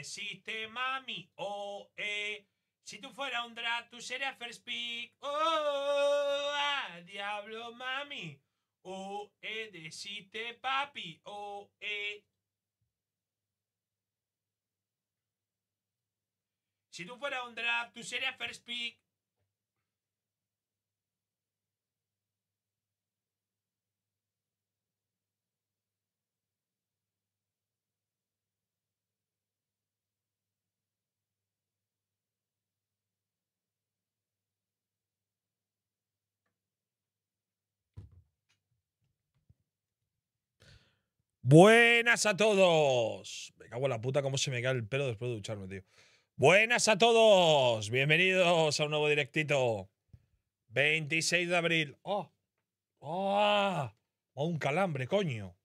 existe, mami. Oh, eh. Si tú fuera un drag, tú serías first pick. Oh, ah, diablo, mami. Oh, eh, deciste, papi. o oh, eh. Si tú fuera un drag, tú serías first pick. Buenas a todos. Me cago en la puta cómo se me cae el pelo después de ducharme, tío. Buenas a todos. Bienvenidos a un nuevo directito. 26 de abril. ¡Oh! ¡Oh! ¡Oh! Un calambre, coño.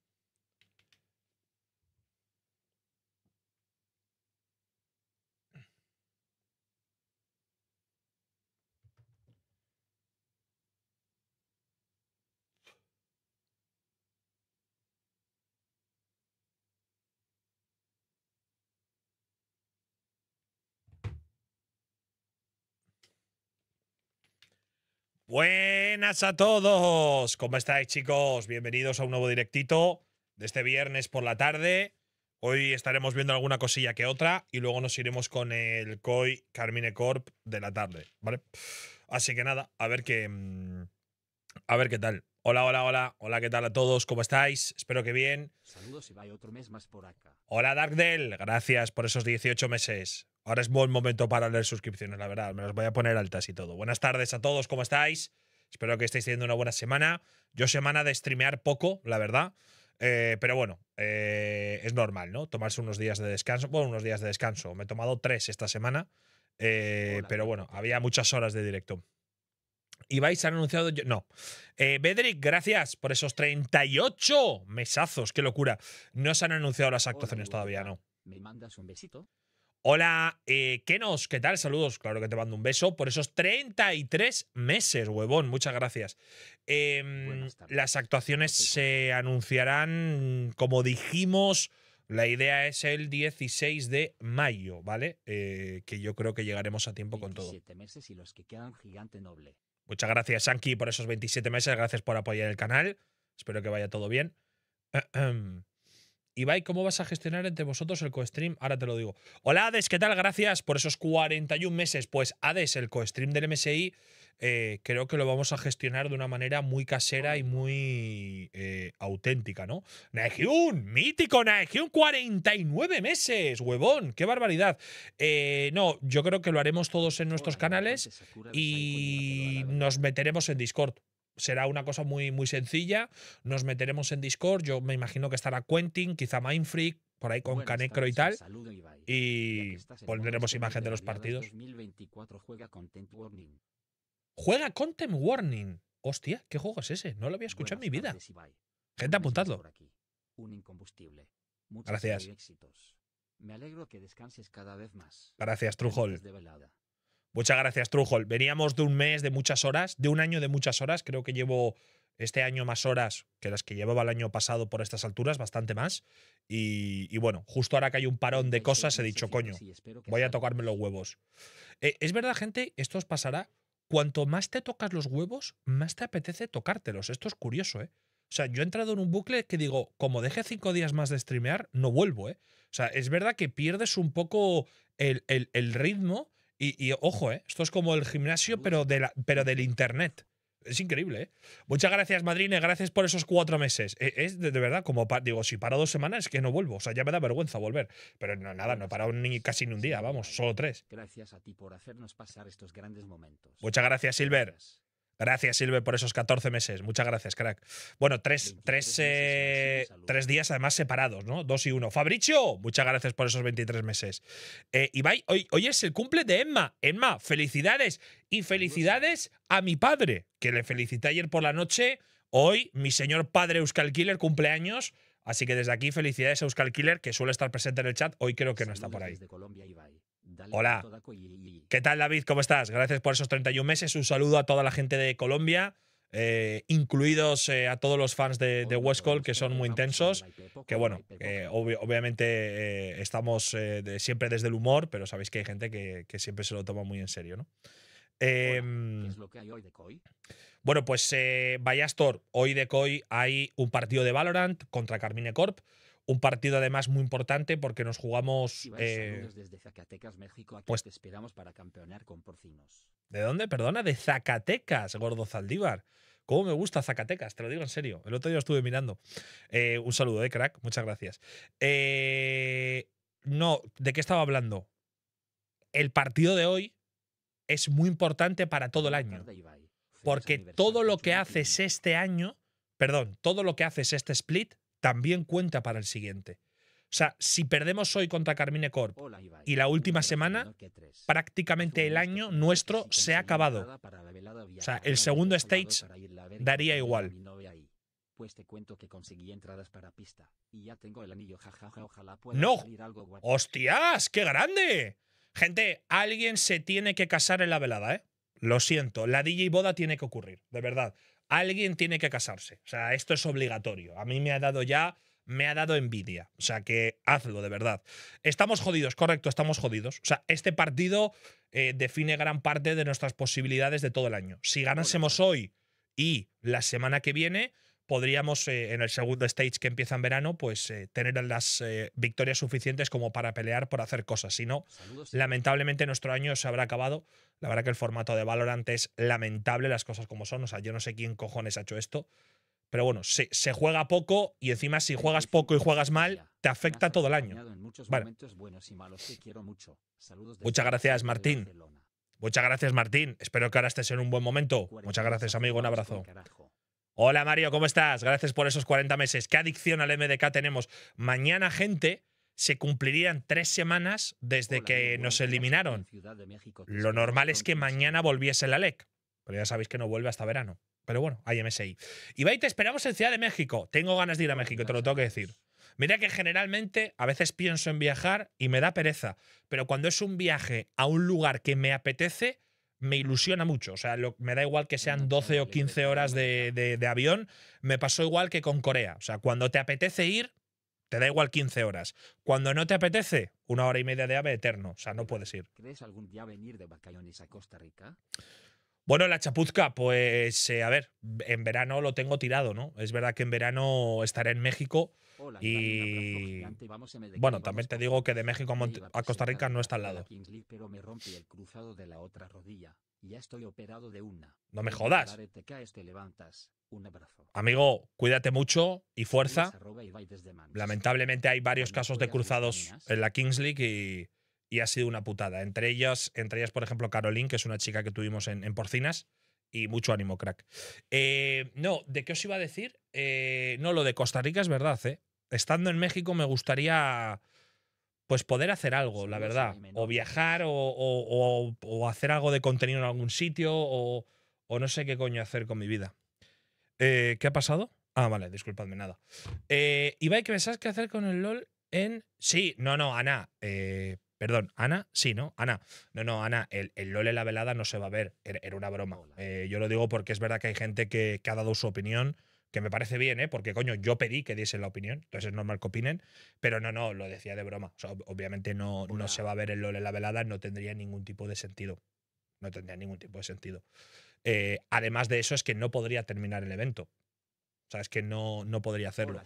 Buenas a todos, ¿cómo estáis chicos? Bienvenidos a un nuevo directito de este viernes por la tarde. Hoy estaremos viendo alguna cosilla que otra y luego nos iremos con el COI Carmine Corp de la tarde, ¿vale? Así que nada, a ver qué... Mm, a ver qué tal. Hola, hola, hola. Hola, ¿qué tal a todos? ¿Cómo estáis? Espero que bien. Saludos y vaya otro mes más por acá. Hola, Darkdel. Gracias por esos 18 meses. Ahora es buen momento para leer suscripciones, la verdad. Me los voy a poner altas y todo. Buenas tardes a todos, ¿cómo estáis? Espero que estéis teniendo una buena semana. Yo semana de streamear poco, la verdad. Eh, pero bueno, eh, es normal, ¿no? Tomarse unos días de descanso. Bueno, unos días de descanso. Me he tomado tres esta semana. Eh, pero bueno, había muchas horas de directo se han anunciado. Yo, no. Eh, Bedric, gracias por esos 38 mesazos. Qué locura. No se han anunciado las actuaciones todavía, ¿no? ¿Me mandas un besito? Hola, eh, nos, ¿qué tal? Saludos, claro que te mando un beso por esos 33 meses, huevón, muchas gracias. Em, las actuaciones se anunciarán, como dijimos, la idea es el 16 de mayo, ¿vale? Eh, que yo creo que llegaremos a tiempo con todo. meses y los que quedan gigante noble. Muchas gracias, Sanki, por esos 27 meses. Gracias por apoyar el canal. Espero que vaya todo bien. Ibai, ¿cómo vas a gestionar entre vosotros el co-stream? Ahora te lo digo. Hola, Hades, ¿qué tal? Gracias por esos 41 meses. Pues Hades, el co-stream del MSI eh, creo que lo vamos a gestionar de una manera muy casera y muy eh, auténtica, ¿no? Naehyun, mítico Naehyun, 49 meses, huevón, qué barbaridad. Eh, no, yo creo que lo haremos todos en nuestros canales y nos meteremos en Discord será una cosa muy, muy sencilla. Nos meteremos en Discord. Yo me imagino que estará Quentin, quizá Mindfreak, por ahí con Canecro y tal. y pondremos imagen de los partidos. 2024 juega Juega Contem Warning. Hostia, ¿qué juego es ese? No lo había escuchado en mi vida. Gente, apuntadlo. Un Gracias. Éxitos. Me alegro que descanses cada vez más. Gracias, Trujol. Muchas gracias, Trujol. Veníamos de un mes de muchas horas, de un año de muchas horas. Creo que llevo este año más horas que las que llevaba el año pasado por estas alturas, bastante más. Y, bueno, justo ahora que hay un parón de cosas, he dicho, coño, voy a tocarme los huevos. Eh, es verdad, gente, esto os pasará cuanto más te tocas los huevos, más te apetece tocártelos. Esto es curioso, ¿eh? O sea, yo he entrado en un bucle que digo, como deje cinco días más de streamear, no vuelvo, ¿eh? O sea, es verdad que pierdes un poco el, ritmo y, ojo, ¿eh? Esto es como el gimnasio, pero, de pero del internet. Es increíble, ¿eh? Muchas gracias, Madrine. Gracias por esos cuatro meses. E, es de, verdad, como digo, si paro dos semanas, es que no vuelvo. O sea, ya me da vergüenza volver. Pero no, nada, no he parado casi ni un día, vamos, solo tres. Gracias a ti por hacernos pasar estos grandes momentos. Muchas gracias, Silver. Gracias, Silve, por esos 14 meses. Muchas gracias, crack. Bueno, tres, tres, eh, tres días además separados, ¿no? Dos y uno. Fabricio, muchas gracias por esos 23 meses. Eh, Ibai, hoy, es el cumple de Emma. Emma, felicidades. Y felicidades a mi padre, que le felicité ayer por la noche. Hoy, mi señor padre Euskal Killer cumpleaños. Así que desde aquí, felicidades a Euskal Killer, que suele estar presente en el chat. Hoy creo que no está por ahí. Colombia, Hola. ¿Qué tal, David? ¿Cómo estás? Gracias por esos 31 meses. Un saludo a toda la gente de Colombia. Eh, incluidos eh, a todos los fans de, de que son muy intensos, que bueno, obviamente eh, estamos siempre desde el humor, pero sabéis que hay gente que, siempre se lo toma muy en serio, ¿no? bueno, pues em, Vallastor, hoy de COI pues, hay un partido de Valorant contra Carmine Corp. Un partido además muy importante porque nos jugamos. Eh, desde Zacatecas, México. Aquí pues te esperamos para campeonar con porcinos. ¿De dónde? Perdona, de Zacatecas, Gordo Zaldívar. ¿Cómo me gusta Zacatecas? Te lo digo en serio. El otro día estuve mirando. Eh, un saludo, eh, crack. Muchas gracias. Eh, no, ¿de qué estaba hablando? El partido de hoy es muy importante para todo el año. Porque todo lo que haces este año, perdón, todo lo que haces este split también cuenta para el siguiente. O sea, si perdemos hoy contra Carmine Corp y la última semana, prácticamente el año nuestro se ha acabado. O sea, el segundo stage daría igual. Pues te que entradas pista tengo el ¡No! ¡Hostias! ¡Qué grande! Gente, alguien se tiene que casar en la velada, ¿eh? Lo siento, la DJ boda tiene que ocurrir, de verdad alguien tiene que casarse. O sea, esto es obligatorio. A mí me ha dado ya, me ha dado envidia. O sea, que hazlo de verdad. Estamos jodidos, correcto, estamos jodidos. O sea, este partido eh, define gran parte de nuestras posibilidades de todo el año. Si ganásemos hoy y la semana que viene, podríamos eh, en el segundo stage que empieza en verano, pues eh, tener las eh, victorias suficientes como para pelear por hacer cosas. Si no, lamentablemente nuestro año se habrá acabado. La verdad que el formato de Valorant es lamentable, las cosas como son. O sea, yo no sé quién cojones ha hecho esto. Pero bueno, se, juega poco y encima si juegas poco y juegas mal, te afecta todo el año. Vale. Muchas gracias, Martín. Muchas gracias, Martín. Espero que ahora estés en un buen momento. Muchas gracias, amigo. Un abrazo. Hola Mario, ¿cómo estás? Gracias por esos 40 meses. ¿Qué adicción al MDK tenemos? Mañana, gente, se cumplirían tres semanas desde que nos eliminaron. Lo normal es que mañana volviese la LEC, pero ya sabéis que no vuelve hasta verano. Pero bueno, hay MSI. y te esperamos en Ciudad de México. Tengo ganas de ir a México, te lo tengo que decir. Mira que generalmente a veces pienso en viajar y me da pereza, pero cuando es un viaje a un lugar que me apetece, me ilusiona mucho. O sea, me da igual que sean 12 o 15 horas de, avión, me pasó igual que con Corea. O sea, cuando te apetece ir, te da igual 15 horas. Cuando no te apetece, una hora y media de ave eterno. O sea, no puedes ir. ¿Crees algún día venir de Bacallones a Costa Rica? Bueno, la chapuzca, pues eh, a ver, en verano lo tengo tirado, ¿no? Es verdad que en verano estaré en México y bueno, también te digo que de México a, Costa Rica no está al lado. No me jodas. Amigo, cuídate mucho y fuerza. Lamentablemente hay varios casos de cruzados en la Kings League y ha sido una putada. Entre ellas, entre ellas por ejemplo, Caroline, que es una chica que tuvimos en, Porcinas. Y mucho ánimo, crack. Eh, no, ¿de qué os iba a decir? Eh, no, lo de Costa Rica es verdad, ¿eh? Estando en México me gustaría pues poder hacer algo, la verdad. O viajar o, o, hacer algo de contenido en algún sitio o, no sé qué coño hacer con mi vida. Eh, ¿Qué ha pasado? Ah, vale, disculpadme nada. Eh, Ibai, ¿qué pensás que hacer con el LOL en...? Sí, no, no, Ana. Eh, Perdón, Ana, sí, ¿no? Ana. No, no, Ana, el, el LOL en la velada no se va a ver. Era, una broma. Eh, yo lo digo porque es verdad que hay gente que, ha dado su opinión que me parece bien, ¿eh? porque coño, yo pedí que diesen la opinión, entonces es normal que opinen, pero no, no, lo decía de broma. obviamente no, no se va a ver el LOL en la velada, no tendría ningún tipo de sentido. No tendría ningún tipo de sentido. Eh, además de eso, es que no podría terminar el evento. O sea, es que no, no podría hacerlo.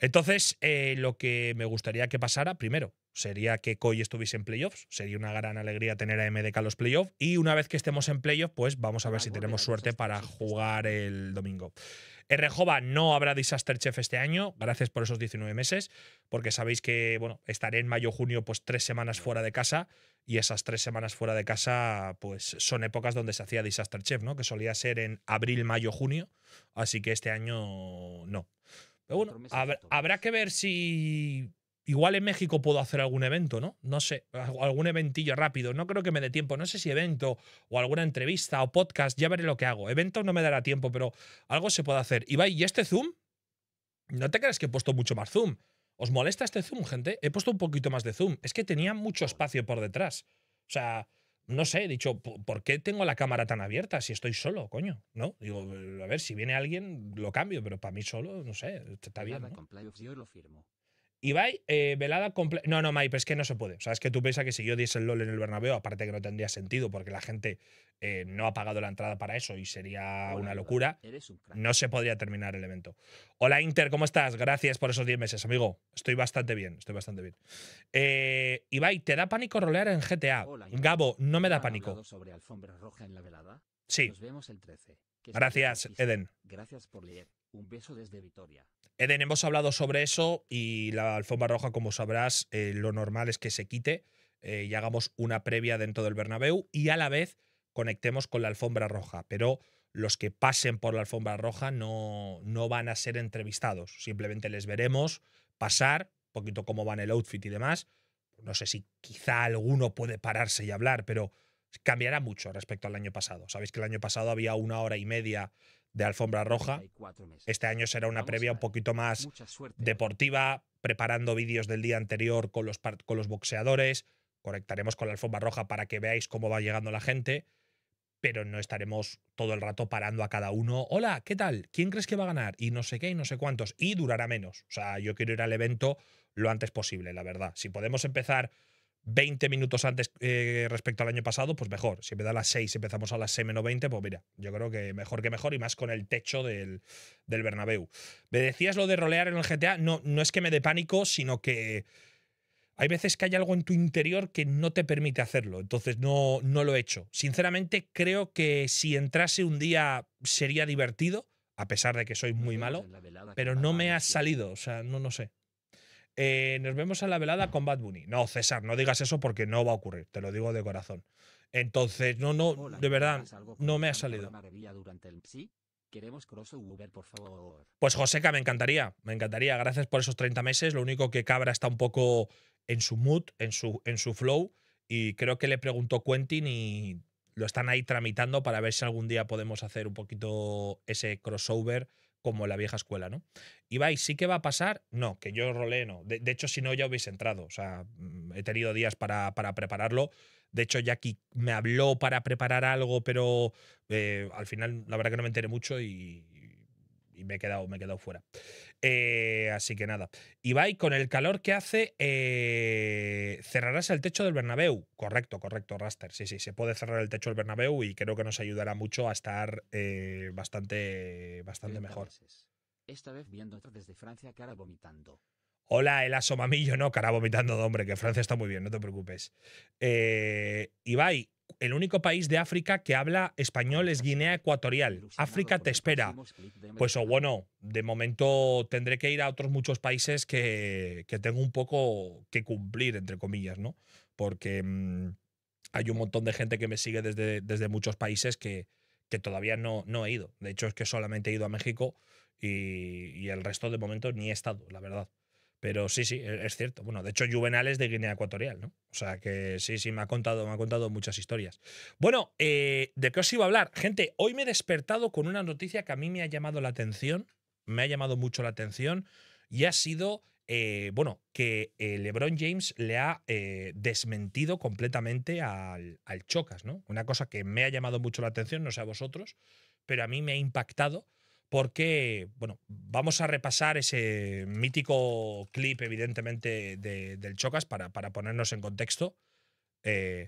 Entonces, eh, lo que me gustaría que pasara, primero, sería que Coy estuviese en playoffs. Sería una gran alegría tener a MDK los playoffs. Y una vez que estemos en playoffs, pues vamos a ver si tenemos suerte para jugar el domingo. Rjova no habrá Disaster Chef este año, gracias por esos 19 meses, porque sabéis que bueno, estaré en mayo-junio pues tres semanas fuera de casa y esas tres semanas fuera de casa pues son épocas donde se hacía Disaster Chef, ¿no? que solía ser en abril, mayo, junio, así que este año no. Pero bueno, habrá que ver si Igual en México puedo hacer algún evento, ¿no? No sé, algún eventillo rápido. No creo que me dé tiempo. No sé si evento o alguna entrevista o podcast. Ya veré lo que hago. Evento no me dará tiempo, pero algo se puede hacer. Ibai, ¿y este Zoom? No te creas que he puesto mucho más Zoom. ¿Os molesta este Zoom, gente? He puesto un poquito más de Zoom. Es que tenía mucho espacio por detrás. O sea, no sé, he dicho, ¿por qué tengo la cámara tan abierta si estoy solo, coño? ¿No? Digo, a ver, si viene alguien, lo cambio, pero para mí solo, no sé, está bien. Yo lo firmo. Ibai, eh, velada completa. No, no, Mai, pero es que no se puede. ¿Sabes que tú piensas que si yo diese el LOL en el Bernabéu, aparte que no tendría sentido porque la gente eh, no ha pagado la entrada para eso y sería una locura, no se podría terminar el evento. Hola Inter, ¿cómo estás? Gracias por esos 10 meses, amigo. Estoy bastante bien, estoy bastante bien. Eh, Ibai, ¿te da pánico rolear en GTA? Gabo, no me da pánico. Sobre alfombra roja en la velada? Sí. Nos vemos el 13. Gracias, Eden. Gracias por leer. Un beso desde Vitoria. Eden, eh, hemos hablado sobre eso y la alfombra roja, como sabrás, eh, lo normal es que se quite eh, y hagamos una previa dentro del Bernabéu y a la vez conectemos con la alfombra roja. Pero los que pasen por la alfombra roja no, no van a ser entrevistados. Simplemente les veremos pasar, un poquito cómo van el outfit y demás. No sé si quizá alguno puede pararse y hablar, pero cambiará mucho respecto al año pasado. Sabéis que el año pasado había una hora y media de Alfombra Roja. Este año será una previa un poquito más deportiva, preparando vídeos del día anterior con los, con los boxeadores. Conectaremos con la Alfombra Roja para que veáis cómo va llegando la gente, pero no estaremos todo el rato parando a cada uno. Hola, ¿qué tal? ¿Quién crees que va a ganar? Y no sé qué, y no sé cuántos. Y durará menos. O sea, yo quiero ir al evento lo antes posible, la verdad. Si podemos empezar 20 minutos antes eh, respecto al año pasado, pues mejor. Si me da las 6 empezamos a las 6 menos 20, pues mira, yo creo que mejor que mejor y más con el techo del, del Bernabéu. Me decías lo de rolear en el GTA, no, no es que me dé pánico, sino que hay veces que hay algo en tu interior que no te permite hacerlo, entonces no, no lo he hecho. Sinceramente, creo que si entrase un día sería divertido, a pesar de que soy muy malo, pero no me ha salido, o sea, no, no sé. Eh, nos vemos en la velada con Bad Bunny. No, César, no digas eso porque no va a ocurrir, te lo digo de corazón. Entonces, no, no, de verdad, no me ha salido. Durante el ¿Sí? Queremos crossover, por favor. Pues Joseca, me encantaría, me encantaría. Gracias por esos 30 meses. Lo único que Cabra está un poco en su mood, en su, en su flow. Y creo que le preguntó Quentin y lo están ahí tramitando para ver si algún día podemos hacer un poquito ese crossover como la vieja escuela, ¿no? Y Ibai, ¿sí que va a pasar? No, que yo rolé no. De, hecho, si no, ya hubiese entrado. O sea, mm, he tenido días para, para prepararlo. De hecho, Jackie me habló para preparar algo, pero eh, al final, la verdad que no me enteré mucho y, y me, he quedado, me he quedado fuera. Eh, así que nada. Ibai, con el calor que hace, eh, cerrarás el techo del Bernabéu. Correcto, correcto, Raster. Sí, sí, se puede cerrar el techo del Bernabéu y creo que nos ayudará mucho a estar eh, bastante, bastante mejor. Esta vez viendo desde Francia cara vomitando. Hola, el asomamillo, no, cara vomitando de hombre, que Francia está muy bien, no te preocupes. Eh, Ibai, el único país de África que habla español es Guinea Ecuatorial. África te espera. Pues o bueno, de momento tendré que ir a otros muchos países que, tengo un poco que cumplir, entre comillas, ¿no? Porque mm, hay un montón de gente que me sigue desde, desde muchos países que, que todavía no, no he ido. De hecho, es que solamente he ido a México y, y el resto de momento ni he estado, la verdad. Pero sí, sí, e-, es cierto. Bueno, de hecho, Juvenal es de Guinea Ecuatorial, ¿no? O sea que sí, sí, me ha contado, me ha contado muchas historias. Bueno, eh, ¿de qué os iba a hablar? Gente, hoy me he despertado con una noticia que a mí me ha llamado la atención, me ha llamado mucho la atención, y ha sido, eh, bueno, que eh, LeBron James le ha desmentido completamente al, al Chocas, ¿no? Una cosa que me ha llamado mucho la atención, no sé a vosotros, pero a mí me ha impactado porque, bueno, vamos a repasar ese mítico clip, evidentemente, del Chocas para, para, ponernos en contexto. Eh,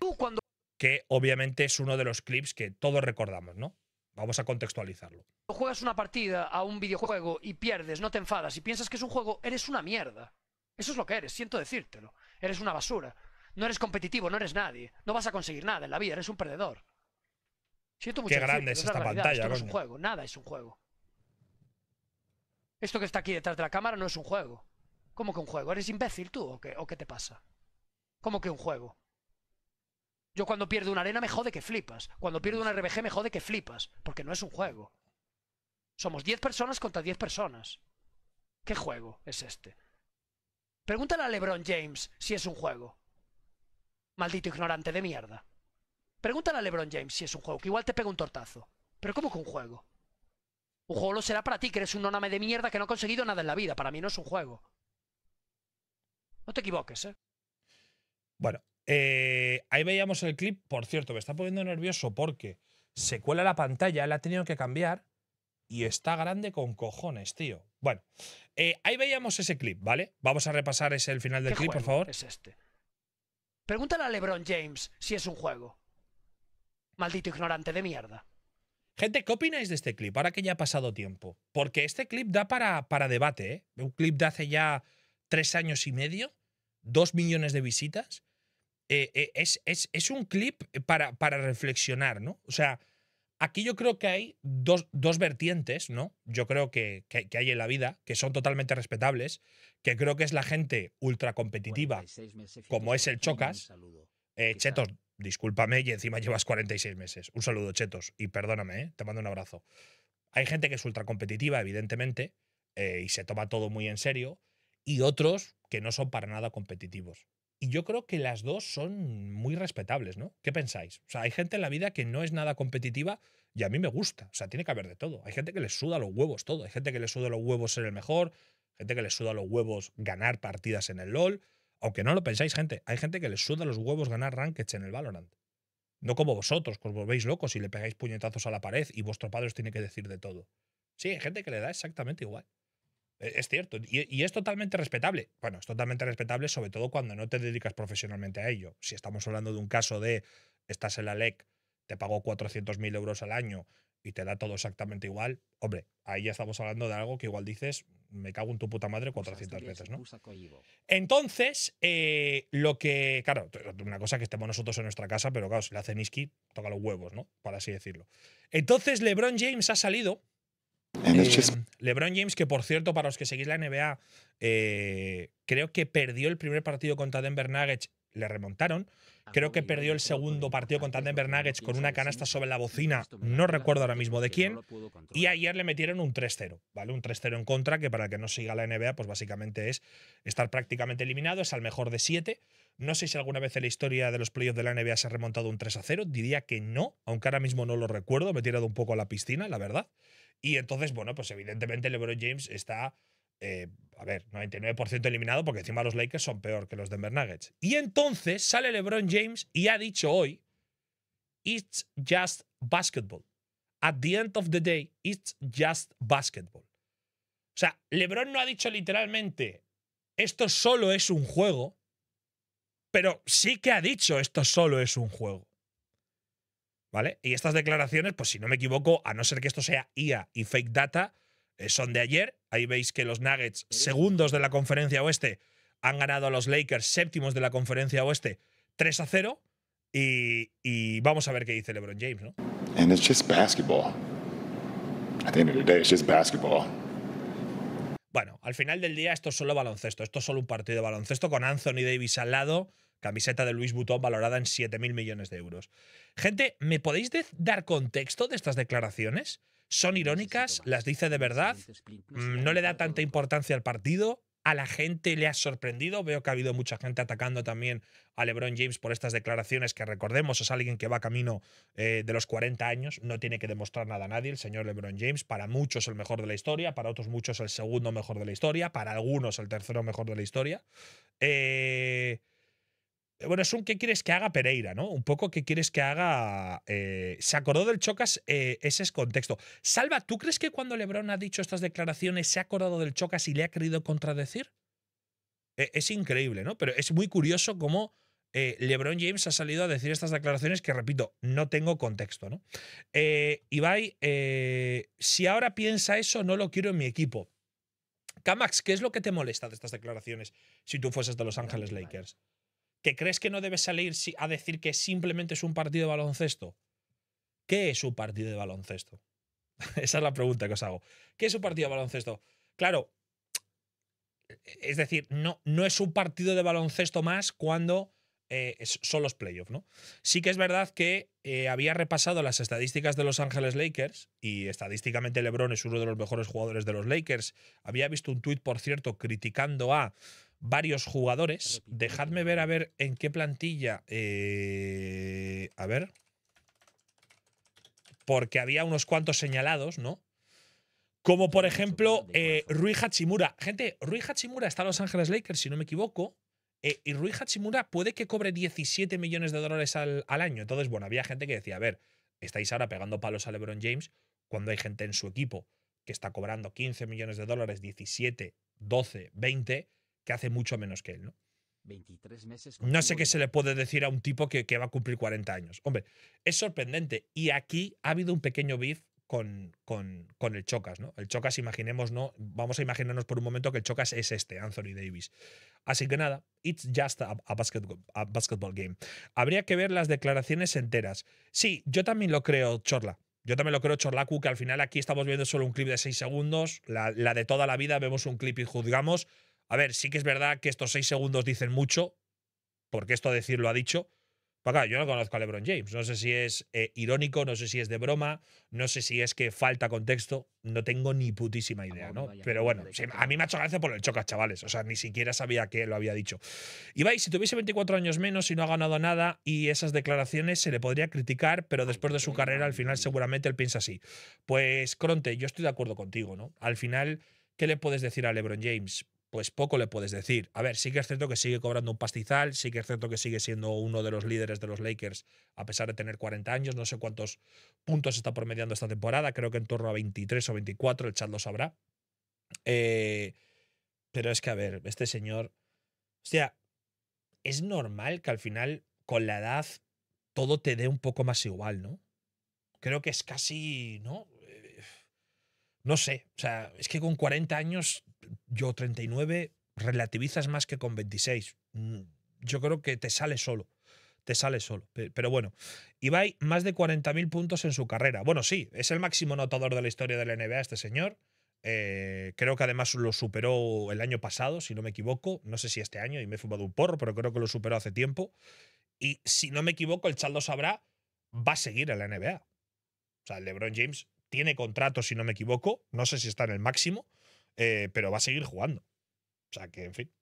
que obviamente es uno de los clips que todos recordamos, ¿no? Vamos a contextualizarlo. Cuando juegas una partida a un videojuego y pierdes, no te enfadas y piensas que es un juego, eres una mierda. Eso es lo que eres, siento decírtelo. Eres una basura. No eres competitivo, no eres nadie. No vas a conseguir nada en la vida, eres un perdedor. Siento mucho Qué grande es esta pantalla, es un juego, nada es un juego. Esto que está aquí detrás de la cámara no es un juego. ¿Cómo que un juego? ¿Eres imbécil tú o qué, o qué te pasa? ¿Cómo que un juego? Yo cuando pierdo una arena me jode que flipas. Cuando pierdo una RBG me jode que flipas. Porque no es un juego. Somos 10 personas contra 10 personas. ¿Qué juego es este? Pregúntale a LeBron James si es un juego. Maldito ignorante de mierda. Pregúntale a LeBron James si es un juego, que igual te pega un tortazo. Pero ¿cómo que un juego? Un juego lo será para ti, que eres un noname de mierda que no ha conseguido nada en la vida. Para mí no es un juego. No te equivoques, ¿eh? Bueno, eh, ahí veíamos el clip. Por cierto, me está poniendo nervioso porque se cuela la pantalla, la ha tenido que cambiar y está grande con cojones, tío. Bueno, eh, ahí veíamos ese clip, ¿vale? Vamos a repasar ese el final del clip, por favor. Es este. Pregúntale a LeBron James si es un juego. Maldito ignorante de mierda. Gente, ¿qué opináis de este clip? Ahora que ya ha pasado tiempo. Porque este clip da para, para debate, ¿eh? Un clip de hace ya tres años y medio, dos millones de visitas. Eh, eh, es, es, un clip para, para reflexionar, ¿no? O sea, aquí yo creo que hay dos, vertientes, ¿no? Yo creo que, hay en la vida, que son totalmente respetables, que creo que es la gente ultra competitiva, como es el Chocas. Eh, Chetos, discúlpame y encima llevas 46 meses. Un saludo, chetos, y perdóname, ¿eh? te mando un abrazo. Hay gente que es ultra competitiva, evidentemente, eh, y se toma todo muy en serio, y otros que no son para nada competitivos. Y yo creo que las dos son muy respetables, ¿no? ¿Qué pensáis? O sea, hay gente en la vida que no es nada competitiva y a mí me gusta. O sea, tiene que haber de todo. Hay gente que le suda los huevos todo. Hay gente que le suda los huevos ser el mejor. Gente que le suda los huevos ganar partidas en el LOL aunque no lo pensáis, gente, hay gente que les suda los huevos ganar rankets en el Valorant. No como vosotros, que os volvéis locos y le pegáis puñetazos a la pared y vuestro padre os tiene que decir de todo. Sí, hay gente que le da exactamente igual. E, es cierto, y, es totalmente respetable. Bueno, es totalmente respetable, sobre todo cuando no te dedicas profesionalmente a ello. Si estamos hablando de un caso de estás en la LEC, te pagó 400.000 euros al año y te da todo exactamente igual, hombre, ahí ya estamos hablando de algo que igual dices, me cago en tu puta madre 400 veces, ¿no? Entonces, eh, lo que, claro, una cosa que estemos nosotros en nuestra casa, pero claro, si la hace toca los huevos, ¿no? Para así decirlo. Entonces, LeBron James ha salido. Eh, LeBron James, que por cierto, para los que seguís la NBA, eh, creo que perdió el primer partido contra Denver Nuggets, le remontaron, Creo que perdió el segundo partido contra Denver Nuggets con una canasta sobre la bocina, no recuerdo ahora mismo de quién. Y ayer le metieron un 3-0, ¿vale? Un 3-0 en contra, que para que no siga la NBA, pues básicamente es estar prácticamente eliminado, es al mejor de 7. No sé si alguna vez en la historia de los playoffs de la NBA se ha remontado un 3-0, diría que no, aunque ahora mismo no lo recuerdo, me he tirado un poco a la piscina, la verdad. Y entonces, bueno, pues evidentemente LeBron James está eh, a ver, 99% eliminado porque encima los Lakers son peor que los Denver Nuggets. Y entonces sale LeBron James y ha dicho hoy, it's just basketball. At the end of the day, it's just basketball. O sea, LeBron no ha dicho literalmente, esto solo es un juego, pero sí que ha dicho, esto solo es un juego. ¿Vale? Y estas declaraciones, pues si no me equivoco, a no ser que esto sea IA y fake data, eh, son de ayer. Ahí veis que los Nuggets, segundos de la conferencia oeste, han ganado a los Lakers, séptimos de la conferencia oeste, 3 a 0. Y, vamos a ver qué dice LeBron James, ¿no? basketball. Bueno, al final del día esto es solo baloncesto, esto es solo un partido de baloncesto con Anthony Davis al lado, camiseta de Luis Butón valorada en mil millones de euros. Gente, ¿me podéis dar contexto de estas declaraciones? son irónicas, las dice de verdad, mm, no le da tanta importancia al partido, a la gente le ha sorprendido. Veo que ha habido mucha gente atacando también a LeBron James por estas declaraciones que recordemos, es alguien que va camino eh, de los 40 años, no tiene que demostrar nada a nadie, el señor LeBron James, para muchos el mejor de la historia, para otros muchos el segundo mejor de la historia, para algunos el tercero mejor de la historia. Eh, eh, bueno, es un qué quieres que haga Pereira, ¿no? Un poco qué quieres que haga. Eh, se acordó del Chocas eh, ese es contexto. Salva, ¿tú crees que cuando Lebron ha dicho estas declaraciones se ha acordado del Chocas y le ha querido contradecir? E, es increíble, ¿no? Pero es muy curioso cómo. LeBron James ha salido a decir estas declaraciones que, repito, no tengo contexto. ¿no? Eh, Ibai, si ahora piensa eso, no lo quiero en mi equipo. Camax, ¿qué es lo que te molesta de estas declaraciones si tú fueses de Los Ángeles Lakers? ¿Que crees que no debes salir a decir que simplemente es un partido de baloncesto? ¿Qué es un partido de baloncesto? Esa es la pregunta que os hago. ¿Qué es un partido de baloncesto? Claro, e-, es decir, no, no es un partido de baloncesto más cuando eh, son los playoffs, ¿no? Sí que es verdad que eh, había repasado las estadísticas de Los Ángeles Lakers y estadísticamente LeBron es uno de los mejores jugadores de los Lakers. Había visto un tuit, por cierto, criticando a varios jugadores. Dejadme ver a ver en qué plantilla. Eh, a ver. Porque había unos cuantos señalados, ¿no? Como por ejemplo eh, Rui Hachimura. Gente, Rui Hachimura está en Los Ángeles Lakers, si no me equivoco. Eh, y Rui Hachimura puede que cobre 17 millones de dólares al, al año. Entonces, bueno, había gente que decía, a ver, estáis ahora pegando palos a LeBron James cuando hay gente en su equipo que está cobrando 15 millones de dólares, 17, 12, 20 que hace mucho menos que él, ¿no? 23 meses no sé qué se le puede decir a un tipo que, va a cumplir 40 años. Hombre, es sorprendente. Y aquí ha habido un pequeño beef con, con, con el Chocas, ¿no? El Chocas, imaginemos, ¿no? Vamos a imaginarnos por un momento que el Chocas es este, Anthony Davis. Así que nada, it's just a, basketball, game. Habría que ver las declaraciones enteras. Sí, yo también lo creo, Chorla. Yo también lo creo, Chorlacu, que al final aquí estamos viendo solo un clip de 6 segundos. la, de toda la vida vemos un clip y juzgamos. A ver, sí que es verdad que estos seis segundos dicen mucho, porque esto a decir lo ha dicho. Pero yo no conozco a LeBron James. No sé si es eh, irónico, no sé si es de broma, no sé si es que falta contexto. No tengo ni putísima ah, idea, ¿no? Pero bueno, a mí me ha hecho gracia por el chocas, chavales. O sea, ni siquiera sabía que lo había dicho. Ibai, si tuviese 24 años menos y no ha ganado nada y esas declaraciones se le podría criticar, pero después de su carrera, al final seguramente él piensa así. Pues, Cronte, yo estoy de acuerdo contigo, ¿no? Al final, ¿qué le puedes decir a LeBron James? pues poco le puedes decir. A ver, sí que es cierto que sigue cobrando un pastizal, sí que es cierto que sigue siendo uno de los líderes de los Lakers, a pesar de tener 40 años. No sé cuántos puntos está promediando esta temporada, creo que en torno a 23 o 24, el chat lo sabrá. Eh, pero es que, a ver, este señor. O sea, es normal que al final, con la edad, todo te dé un poco más igual, ¿no? Creo que es casi, ¿no? no sé, o sea, es que con 40 años, yo 39, relativizas más que con 26. Mm, yo creo que te sale solo. Te sale solo. Pero bueno, Ibai, más de 40.000 puntos en su carrera. Bueno, sí, es el máximo anotador de la historia de la NBA este señor. Eh, creo que además lo superó el año pasado, si no me equivoco. No sé si este año, y me he fumado un porro, pero creo que lo superó hace tiempo. Y si no me equivoco, el Chaldo sabrá, va a seguir en la NBA. O sea, LeBron James tiene contrato, si no me equivoco. No sé si está en el máximo, eh, pero va a seguir jugando. O sea que, en fin.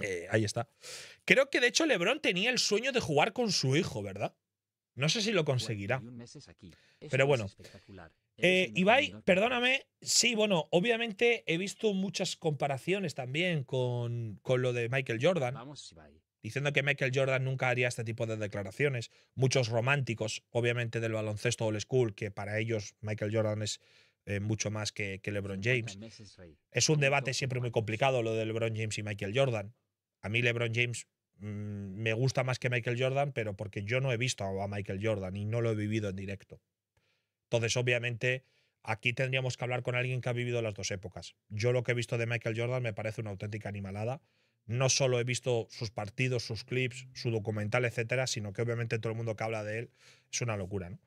Eh, ahí está. Creo que de hecho LeBron tenía el sueño de jugar con su hijo, ¿verdad? No sé si lo conseguirá. Pero bueno. Eh, Ibai, perdóname. Sí, bueno, obviamente he visto muchas comparaciones también con, con lo de Michael Jordan. Vamos, Ibai diciendo que Michael Jordan nunca haría este tipo de declaraciones. Muchos románticos, obviamente, del baloncesto old school, que para ellos Michael Jordan es eh, mucho más que, que, LeBron James. Es un debate siempre muy complicado lo de LeBron James y Michael Jordan. A mí LeBron James mm, me gusta más que Michael Jordan, pero porque yo no he visto a Michael Jordan y no lo he vivido en directo. Entonces, obviamente, aquí tendríamos que hablar con alguien que ha vivido las dos épocas. Yo lo que he visto de Michael Jordan me parece una auténtica animalada no solo he visto sus partidos, sus clips, su documental, etcétera, sino que obviamente todo el mundo que habla de él es una locura, ¿no?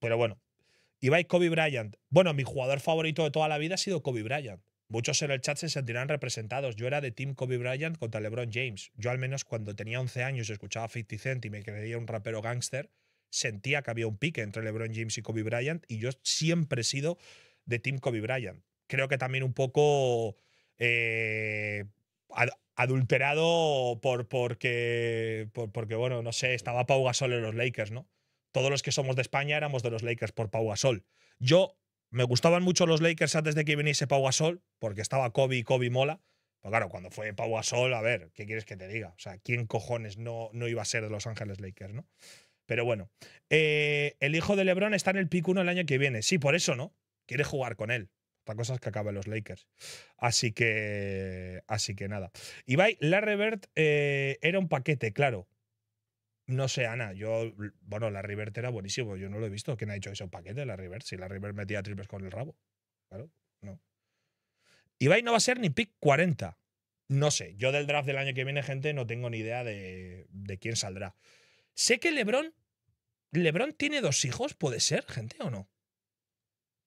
Pero bueno, Ibai Kobe Bryant. Bueno, mi jugador favorito de toda la vida ha sido Kobe Bryant. Muchos en el chat se sentirán representados. Yo era de Team Kobe Bryant contra LeBron James. Yo al menos cuando tenía 11 años escuchaba 50 Cent y me creía un rapero gángster, sentía que había un pique entre LeBron James y Kobe Bryant y yo siempre he sido de Team Kobe Bryant. Creo que también un poco... Eh, adulterado por, porque, bueno, no sé, estaba Pau Gasol en los Lakers, ¿no? Todos los que somos de España éramos de los Lakers por Pau Gasol. Yo me gustaban mucho los Lakers antes de que viniese Pau Gasol, porque estaba Kobe y Kobe mola. Pero claro, cuando fue Pau Gasol, a ver, ¿qué quieres que te diga? O sea, ¿quién cojones no, no iba a ser de Los Ángeles Lakers, no? Pero bueno, eh, el hijo de LeBron está en el pico 1 el año que viene. Sí, por eso, ¿no? Quiere jugar con él. Cosas que acaba los Lakers. Así que, así que nada. Ibai, la revert eh, era un paquete, claro. No sé, Ana, yo, bueno, la revert era buenísimo, yo no lo he visto. ¿Quién ha hecho eso? ¿Un paquete, la revert? Si la revert metía triples con el rabo. Claro, no. Ibai no va a ser ni pick 40. No sé, yo del draft del año que viene, gente, no tengo ni idea de, de quién saldrá. Sé que Lebron, Lebron tiene dos hijos, ¿puede ser, gente, o no?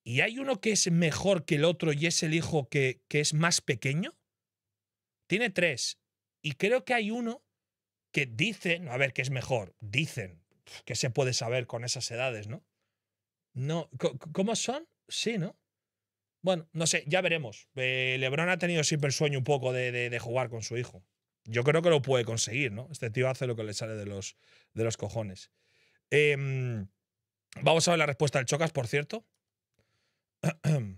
¿Y hay uno que es mejor que el otro y es el hijo que, es más pequeño? Tiene tres. Y creo que hay uno que dicen, a ver, ¿qué es mejor, dicen, que se puede saber con esas edades, ¿no? No, ¿cómo son? Sí, ¿no? Bueno, no sé, ya veremos. Eh, Lebron ha tenido siempre el sueño un poco de, de, jugar con su hijo. Yo creo que lo puede conseguir, ¿no? Este tío hace lo que le sale de los, de los cojones. Em, vamos a ver la respuesta del Chocas, por cierto.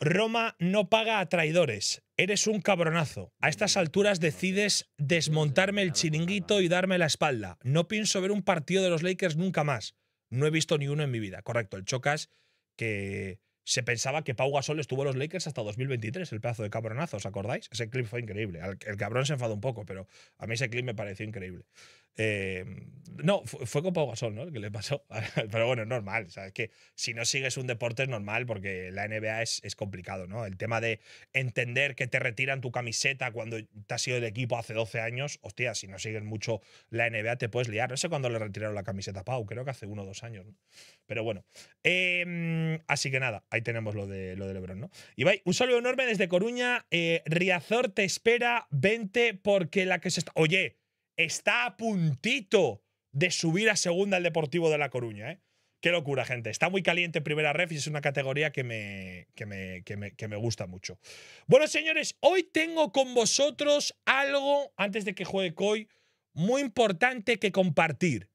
Roma no paga a traidores. Eres un cabronazo. A estas alturas decides desmontarme el chiringuito y darme la espalda. No pienso ver un partido de los Lakers nunca más. No he visto ni uno en mi vida. Correcto, el Chocas que se pensaba que Pau Gasol estuvo en los Lakers hasta 2023, el plazo de cabronazo, ¿os acordáis? Ese clip fue increíble. El, cabrón se enfadó un poco, pero a mí ese clip me pareció increíble. Eh, no, fue, con Pau Gasol, ¿no? El que le pasó. Pero bueno, es normal. sabes que si no sigues un deporte es normal porque la NBA es, es, complicado, ¿no? El tema de entender que te retiran tu camiseta cuando te has sido el equipo hace 12 años, hostia, si no sigues mucho la NBA te puedes liar. No sé cuándo le retiraron la camiseta a Pau, creo que hace uno o dos años, Pero bueno. Em, así que nada, ahí tenemos lo de, lo de Lebron, ¿no? Ibai, un saludo enorme desde Coruña. Eh, Riazor te espera, vente porque la que se está. Oye, está a puntito de subir a segunda el Deportivo de La Coruña. ¿eh? Qué locura, gente. Está muy caliente primera ref y es una categoría que me, que me, gusta mucho. Bueno, señores, hoy tengo con vosotros algo, antes de que juegue COI, muy importante que compartir.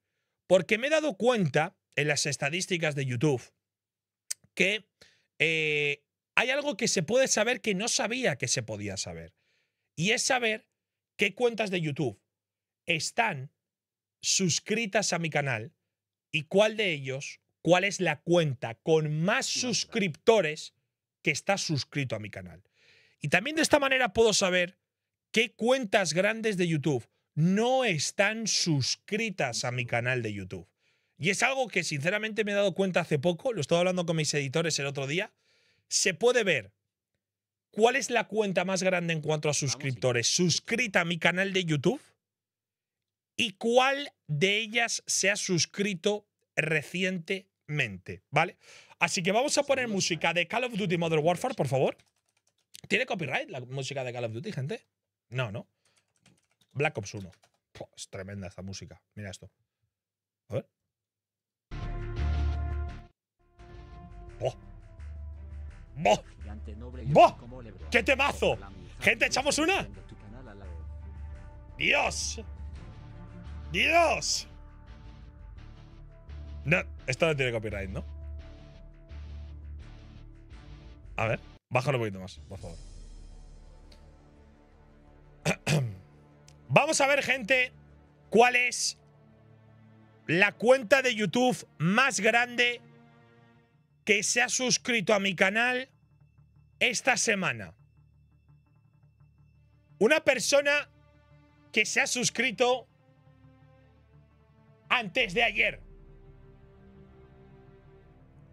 Porque me he dado cuenta en las estadísticas de YouTube que eh, hay algo que se puede saber que no sabía que se podía saber. Y es saber qué cuentas de YouTube están suscritas a mi canal y cuál de ellos, cuál es la cuenta con más suscriptores que está suscrito a mi canal. Y también de esta manera puedo saber qué cuentas grandes de YouTube no están suscritas a mi canal de YouTube. Y es algo que sinceramente me he dado cuenta hace poco, lo estaba hablando con mis editores el otro día, se puede ver cuál es la cuenta más grande en cuanto a suscriptores suscrita a mi canal de YouTube y cuál de ellas se ha suscrito recientemente, ¿vale? Así que vamos a poner música de Call of Duty Modern Warfare, por favor. ¿Tiene copyright la música de Call of Duty, gente? No, ¿no? Black Ops 1. es tremenda esta música. Mira esto. A ver. ¡Boh! ¡Qué temazo! Gente, ¿echamos una? ¡Dios! ¡Dios! No, esto no tiene copyright, ¿no? A ver, bájalo un poquito más, por favor. Vamos a ver, gente, cuál es la cuenta de YouTube más grande que se ha suscrito a mi canal esta semana. Una persona que se ha suscrito antes de ayer.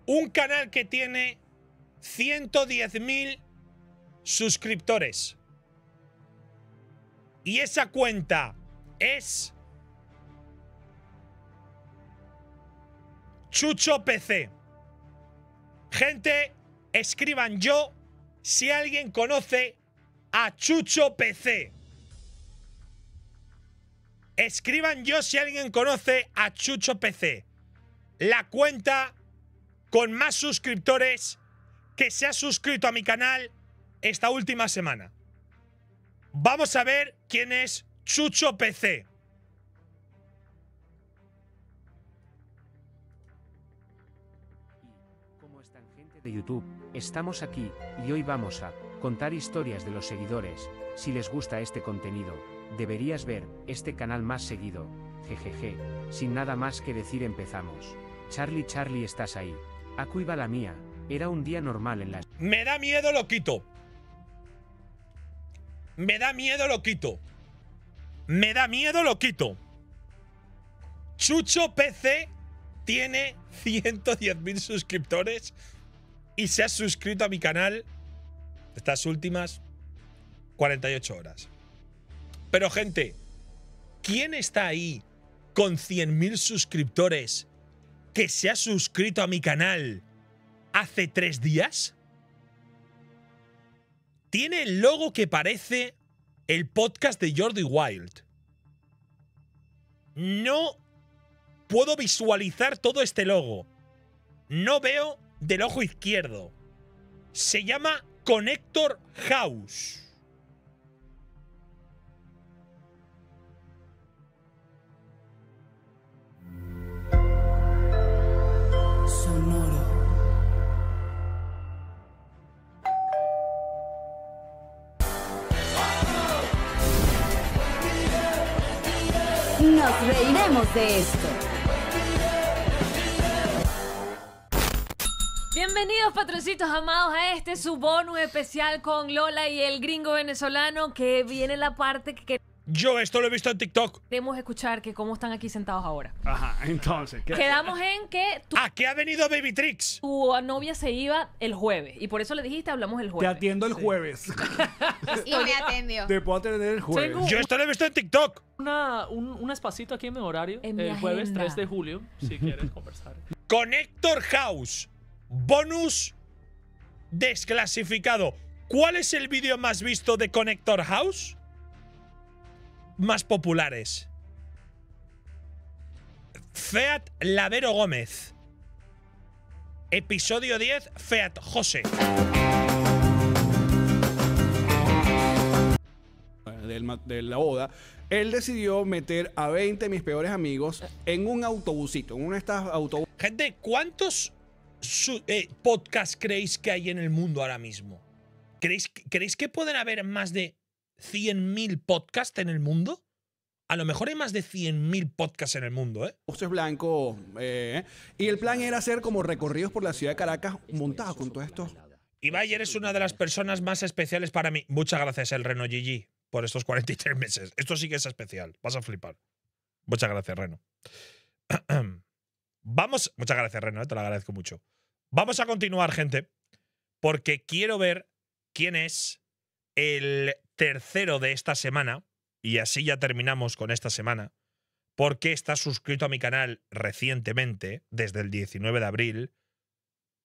Un canal que tiene 110.000 suscriptores. Y esa cuenta es Chucho PC. Gente, escriban yo si alguien conoce a Chucho PC. Escriban yo si alguien conoce a Chucho PC, la cuenta con más suscriptores que se ha suscrito a mi canal esta última semana. Vamos a ver quién es Chucho PC. Como están gente de YouTube, estamos aquí y hoy vamos a contar historias de los seguidores. Si les gusta este contenido, Deberías ver, este canal más seguido, jejeje, sin nada más que decir empezamos. Charlie Charlie estás ahí. Acu la mía, era un día normal en las... Me da miedo, lo quito. Me da miedo, lo quito. Me da miedo, lo quito. Chucho PC tiene 110.000 suscriptores y se ha suscrito a mi canal estas últimas 48 horas. Pero gente, ¿quién está ahí con 100.000 suscriptores que se ha suscrito a mi canal hace tres días? Tiene el logo que parece el podcast de Jordi Wild. No puedo visualizar todo este logo. No veo del ojo izquierdo. Se llama Connector House. de esto. Bienvenidos patrocitos amados a este su especial con Lola y el gringo venezolano que viene la parte que yo esto lo he visto en TikTok. Debemos escuchar que cómo están aquí sentados ahora. Ajá, entonces. ¿qué? Quedamos en que ¿A ah, qué ha venido Baby Tricks? tu novia se iba el jueves y por eso le dijiste hablamos el jueves. Te atiendo el jueves. Y me atendió. Te puedo atender el jueves. Yo esto lo he visto en TikTok. un, un espacito aquí en mi horario. En el jueves 3 de julio, si quieres conversar. Con House. Bonus desclasificado. ¿Cuál es el vídeo más visto de Connector House? más populares. Feat Lavero Gómez. Episodio 10, Feat José. de la boda, él decidió meter a 20 de mis peores amigos en un autobusito, en una de estas Gente, ¿cuántos eh, podcasts creéis que hay en el mundo ahora mismo? ¿Creéis, ¿Creéis que pueden haber más de 100.000 podcasts en el mundo? A lo mejor hay más de 100.000 podcasts en el mundo, ¿eh? Usted es blanco. Eh. y el plan era hacer como recorridos por la ciudad de Caracas montados con todos estos. Ibai, es una de las personas más especiales para mí. Muchas gracias, el Reno Gigi, por estos 43 meses. Esto sí que es especial. Vas a flipar. Muchas gracias, Reno. Vamos. Muchas gracias, Reno. Eh, te lo agradezco mucho. Vamos a continuar, gente, porque quiero ver quién es el tercero de esta semana, y así ya terminamos con esta semana, porque está suscrito a mi canal recientemente, desde el 19 de abril,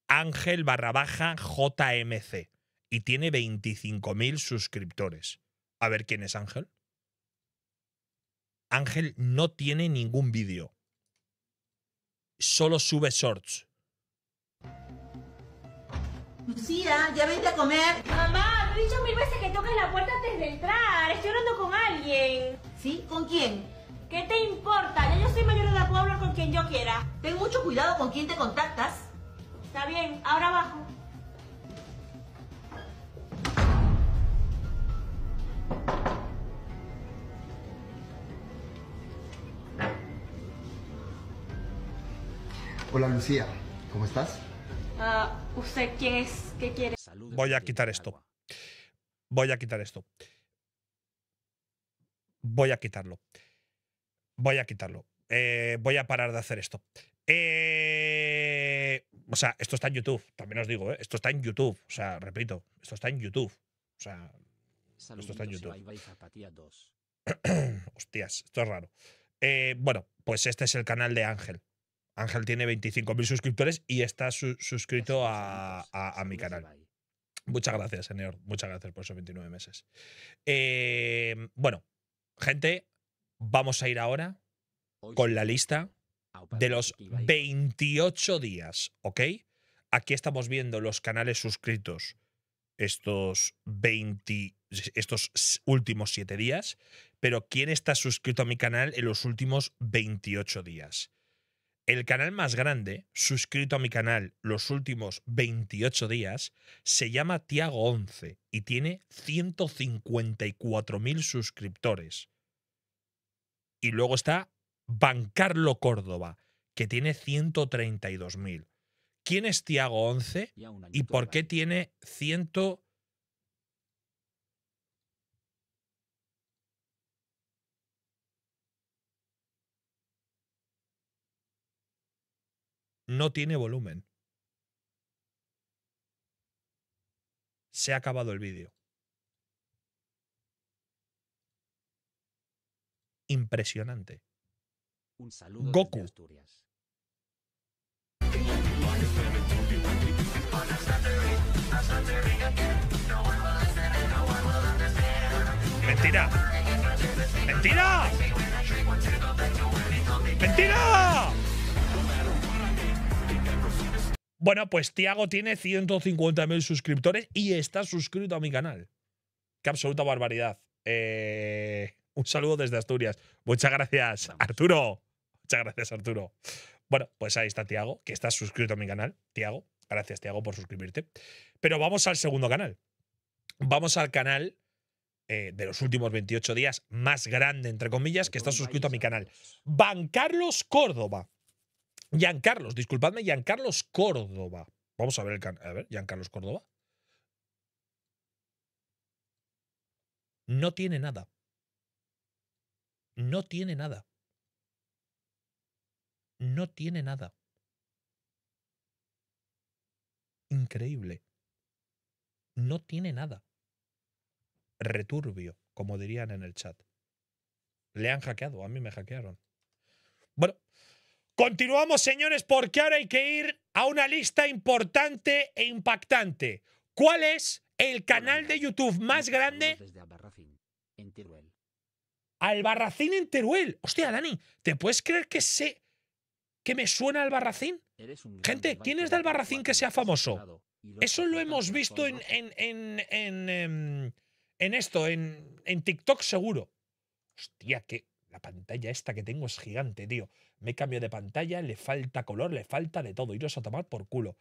Ángel barra baja JMC, y tiene 25.000 suscriptores. A ver quién es Ángel. Ángel no tiene ningún vídeo. Solo sube shorts. Lucía, ya vente a comer. ¡Mamá! ¡He dicho mil veces que toques la puerta antes de entrar. Estoy hablando con alguien. ¿Sí? ¿Con quién? ¿Qué te importa? Ya yo soy mayor de la Puebla con quien yo quiera. Ten mucho cuidado con quién te contactas. Está bien, ahora abajo. Hola Lucía, ¿cómo estás? Ah, ¿Usted quién es? ¿Qué quiere? Voy a quitar esto. Voy a quitar esto. Voy a quitarlo. Voy a quitarlo. Eh, voy a parar de hacer esto. Eh, o sea, esto está en YouTube, también os digo, ¿eh? esto está en YouTube. O sea, repito, esto está en YouTube. O sea, esto está en YouTube. Hostias, esto es raro. Eh, bueno, pues este es el canal de Ángel. Ángel tiene 25.000 suscriptores y está suscrito a mi canal. Muchas gracias, señor. Muchas gracias por esos 29 meses. Em, bueno, gente, vamos a ir ahora con la lista de los 28 días, ¿ok? Aquí estamos viendo los canales suscritos estos 20, estos últimos 7 días, pero quién está suscrito a mi canal en los últimos 28 días. El canal más grande, suscrito a mi canal los últimos 28 días, se llama Tiago 11 y tiene 154.000 suscriptores. Y luego está Bancarlo Córdoba, que tiene 132.000. ¿Quién es Tiago 11 y por qué tiene ciento no tiene volumen. Se ha acabado el vídeo. Impresionante. Un saludo Goku. Mentira. Mentira. Mentira. Bueno, pues Tiago tiene 150.000 suscriptores y está suscrito a mi canal. Qué absoluta barbaridad. Eh, un saludo desde Asturias. Muchas gracias, Arturo. Muchas gracias, Arturo. Bueno, pues ahí está Tiago, que está suscrito a mi canal. Tiago, gracias, Tiago, por suscribirte. Pero vamos al segundo canal. Vamos al canal eh, de los últimos 28 días más grande, entre comillas, que está suscrito a mi canal. Bancarlos Carlos Córdoba. Giancarlos, disculpadme, Giancarlos Córdoba. Vamos a ver el A ver, Giancarlos Córdoba. No tiene nada. No tiene nada. No tiene nada. Increíble. No tiene nada. Returbio, como dirían en el chat. Le han hackeado, a mí me hackearon. Bueno, Continuamos, señores, porque ahora hay que ir a una lista importante e impactante. ¿Cuál es el canal de YouTube más grande? Albarracín, en Teruel. Albarracín en Teruel. Hostia, Dani, ¿te puedes creer que sé que me suena Albarracín? Gente, ¿quién es de Albarracín que sea famoso? Eso lo hemos visto en, en, en, em, en esto, en, TikTok seguro. Hostia, qué, la pantalla esta que tengo es gigante, tío. Me cambio de pantalla, le falta color, le falta de todo. Iros a tomar por culo.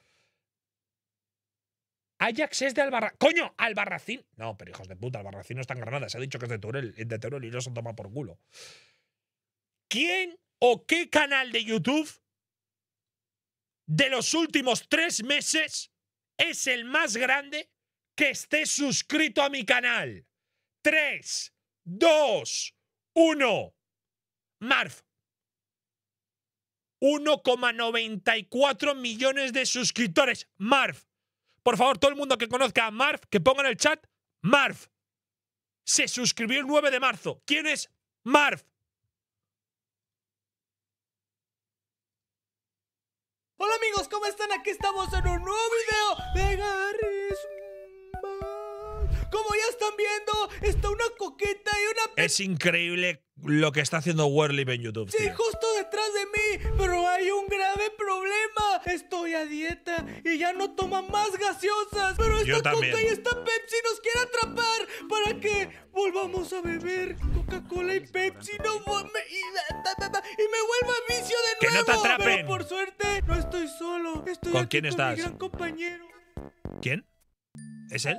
Ajax es de Albarracín. ¡Coño! ¡Albarracín! No, pero hijos de puta, Albarracín no está en Granada. Se ha dicho que es de Teruel, eh, de y los ha tomado por culo. ¿Quién o qué canal de YouTube de los últimos tres meses es el más grande que esté suscrito a mi canal? Tres, dos, uno. Marf. 1,94 millones de suscriptores. Marf. Por favor, todo el mundo que conozca a Marf, que ponga en el chat Marf. Se suscribió el 9 de marzo. ¿Quién es Marf? Hola amigos, ¿cómo están? Aquí estamos en un nuevo video de Garry's como ya están viendo, está una coqueta y una... Es increíble lo que está haciendo Werlip en YouTube. Sí, justo detrás de mí, pero hay un grave problema. Estoy a dieta y ya no toma más gaseosas. Pero esta coca y esta Pepsi nos quiere atrapar para que volvamos a beber Coca-Cola y Pepsi. No, me, y, y, me vuelva vicio de nuevo. Que no te Pero por suerte no estoy solo. Estoy ¿Con quién con Mi gran compañero. ¿Quién? ¿Es él?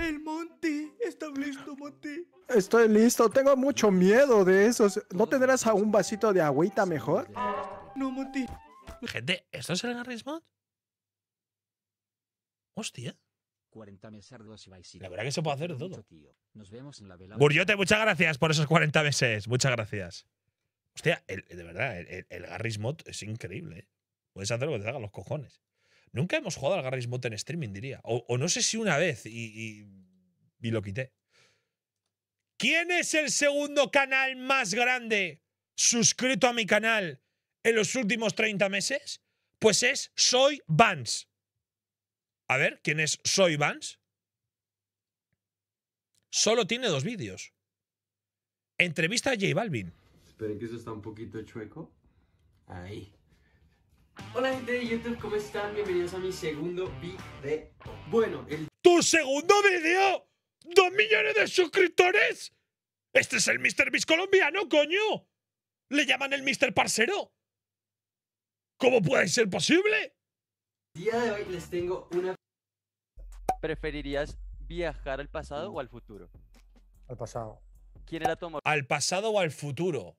El Monty. ¿Estás listo, Monty? Estoy listo. Tengo mucho miedo de eso. ¿No tendrás algún vasito de agüita mejor? No, Monty. Gente, ¿esto es el Garry's Mod? Hostia. 40 La verdad que se puede hacer todo. Nos muchas gracias por esos 40 meses. Muchas gracias. Hostia, de verdad, el, el Mod es increíble. Eh. Puedes hacer lo que te hagan los cojones. Nunca hemos jugado al Garry's Mod en streaming, diría. O, no sé si una vez y, y, lo quité. ¿Quién es el segundo canal más grande suscrito a mi canal en los últimos 30 meses? Pues es Soy Vans. A ver, ¿quién es Soy Vans? Solo tiene dos vídeos. Entrevista a J Balvin. Esperen que eso está un poquito chueco. Ahí. Hola gente de YouTube, ¿cómo están? Bienvenidos a mi segundo video. Bueno, el... ¿Tu segundo video? ¿Dos millones de suscriptores? Este es el Mr. Beast colombiano, coño. Le llaman el Mr. Parcero. ¿Cómo puede ser posible? día de hoy les tengo una... ¿Preferirías viajar al pasado o al futuro? Al pasado. ¿Quién era tu ¿Al pasado o al futuro?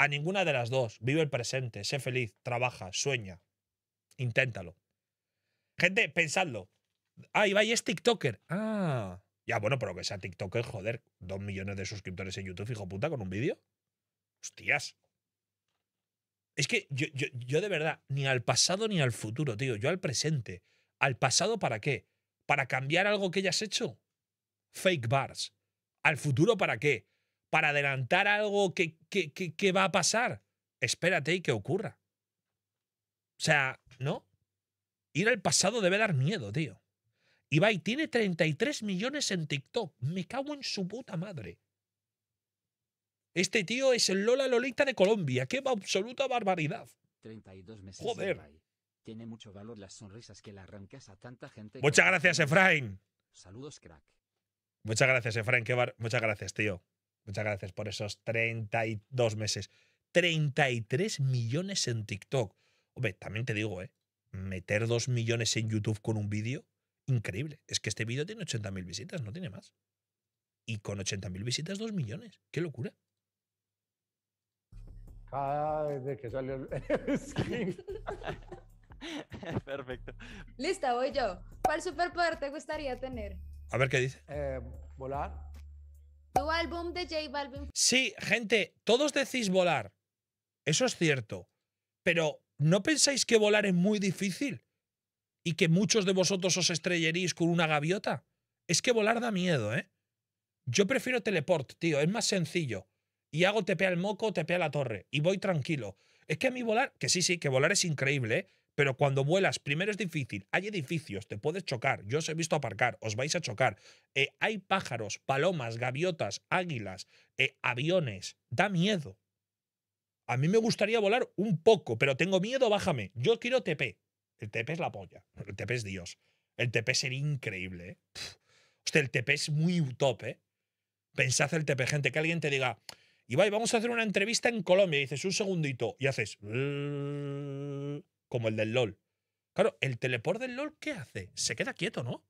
A ninguna de las dos. Vive el presente, sé feliz, trabaja, sueña. Inténtalo. Gente, pensadlo. Ah, Ibai es TikToker. Ah. Ya, bueno, pero que sea TikToker, joder, dos millones de suscriptores en YouTube, hijo puta, con un vídeo. Hostias. Es que yo, yo, yo, de verdad, ni al pasado ni al futuro, tío. Yo al presente. ¿Al pasado para qué? ¿Para cambiar algo que ya has hecho? Fake bars. ¿Al futuro para qué? para adelantar algo que, que, va a pasar. Espérate y que ocurra. O sea, ¿no? Ir al pasado debe dar miedo, tío. Ibai tiene 33 millones en TikTok. Me cago en su puta madre. Este tío es el Lola Lolita de Colombia. ¡Qué absoluta barbaridad! 32 meses Joder. Tiene mucho valor las sonrisas que le arrancas a tanta gente. Muchas gracias, Efraín. Saludos, crack. Muchas gracias, Efraín. Muchas gracias, tío. Muchas gracias por esos 32 meses. 33 millones en TikTok. Hombre, también te digo, ¿eh? Meter 2 millones en YouTube con un vídeo, increíble. Es que este vídeo tiene 80.000 visitas, no tiene más. Y con 80.000 visitas, 2 millones. ¡Qué locura! Cada vez que sale el skin. Perfecto. Lista, voy yo. ¿Cuál superpoder te gustaría tener? A ver qué dice. Eh, volar de Sí, gente, todos decís volar. Eso es cierto. Pero ¿no pensáis que volar es muy difícil? Y que muchos de vosotros os estrellaréis con una gaviota. Es que volar da miedo, ¿eh? Yo prefiero teleport, tío, es más sencillo. Y hago TP al moco, TP a la torre. Y voy tranquilo. Es que a mí volar, que sí, sí, que volar es increíble, ¿eh? Pero cuando vuelas, primero es difícil, hay edificios, te puedes chocar, yo os he visto aparcar, os vais a chocar, eh, hay pájaros, palomas, gaviotas, águilas, eh, aviones, da miedo. A mí me gustaría volar un poco, pero tengo miedo, bájame, yo quiero TP. El TP es la polla, el TP es Dios, el TP sería increíble. ¿eh? Hostia, el TP es muy top, ¿eh? Pensad el TP, gente, que alguien te diga, Ibai, vamos a hacer una entrevista en Colombia, y dices un segundito, y haces como el del LOL. Claro, el teleport del LOL, ¿qué hace? Se queda quieto, ¿no? O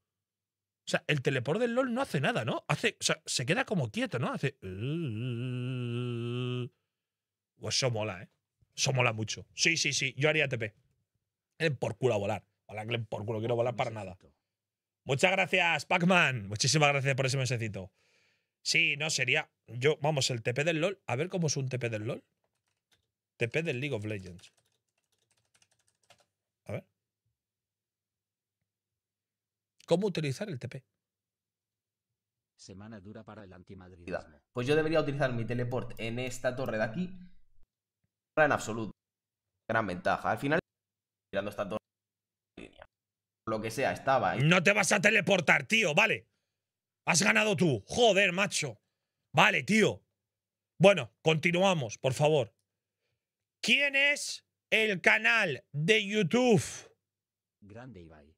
sea, el teleport del LOL no hace nada, ¿no? Hace, o sea, se queda como quieto, ¿no? Hace. Uh, uh, uh, pues eso mola, ¿eh? Eso mola mucho. Sí, sí, sí. Yo haría TP. por culo a volar. Hola, por culo. Quiero volar para nada. Muchas gracias, Pac-Man. Muchísimas gracias por ese mesecito. Sí, no, sería. Yo, vamos, el TP del LOL. A ver cómo es un TP del LOL. TP del League of Legends. cómo utilizar el TP. Semana dura para el antimadridismo. Pues yo debería utilizar mi teleport en esta torre de aquí. En absoluto. Gran ventaja. Al final, mirando esta torre. Lo que sea, estaba No te vas a teleportar, tío, vale. Has ganado tú. Joder, macho. Vale, tío. Bueno, continuamos, por favor. ¿Quién es el canal de YouTube? Grande Ibai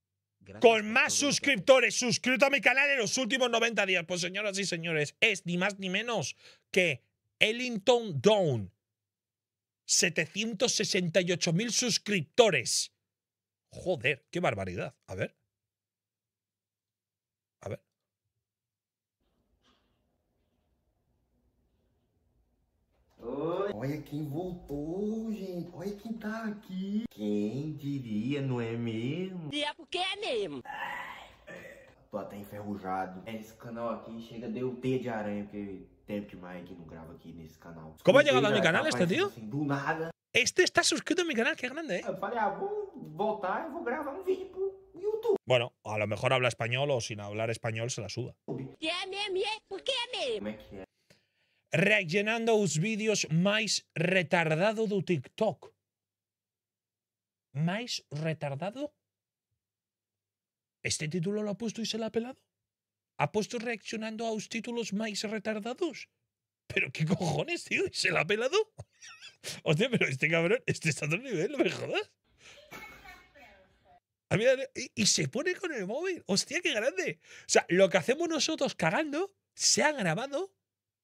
con más suscriptores suscrito a mi canal en los últimos 90 días. Pues señoras y señores, es ni más ni menos que Ellington Down. 768 mil suscriptores. Joder, qué barbaridad. A ver. Oi. Olha quem voltou, gente. Olha quem tá aqui. Quem diria, não é mesmo? E é porque é mesmo. Tô até enferrujado. É, esse canal aqui chega deu T de aranha, porque tempo demais que não grava aqui nesse canal. Como é llegado a mi canal tá este tío? Assim, do nada. Este está suscrito a mi canal, qué grande, eh. Eu falei, ah, vou voltar e vou gravar um vídeo pro YouTube. Bueno, a lo mejor habla español o sin hablar español se la suda. É é ¿Por qué é mesmo? Como é que é? reaccionando a los vídeos más retardado de TikTok. ¿Más retardado? Este título lo ha puesto y se lo ha pelado. Ha puesto reaccionando a los títulos más retardados. Pero qué cojones, tío, ¿y se lo ha pelado. Hostia, pero este cabrón, este está a otro nivel, no me jodas. y, se pone con el móvil. Hostia, qué grande. O sea, lo que hacemos nosotros cagando se ha grabado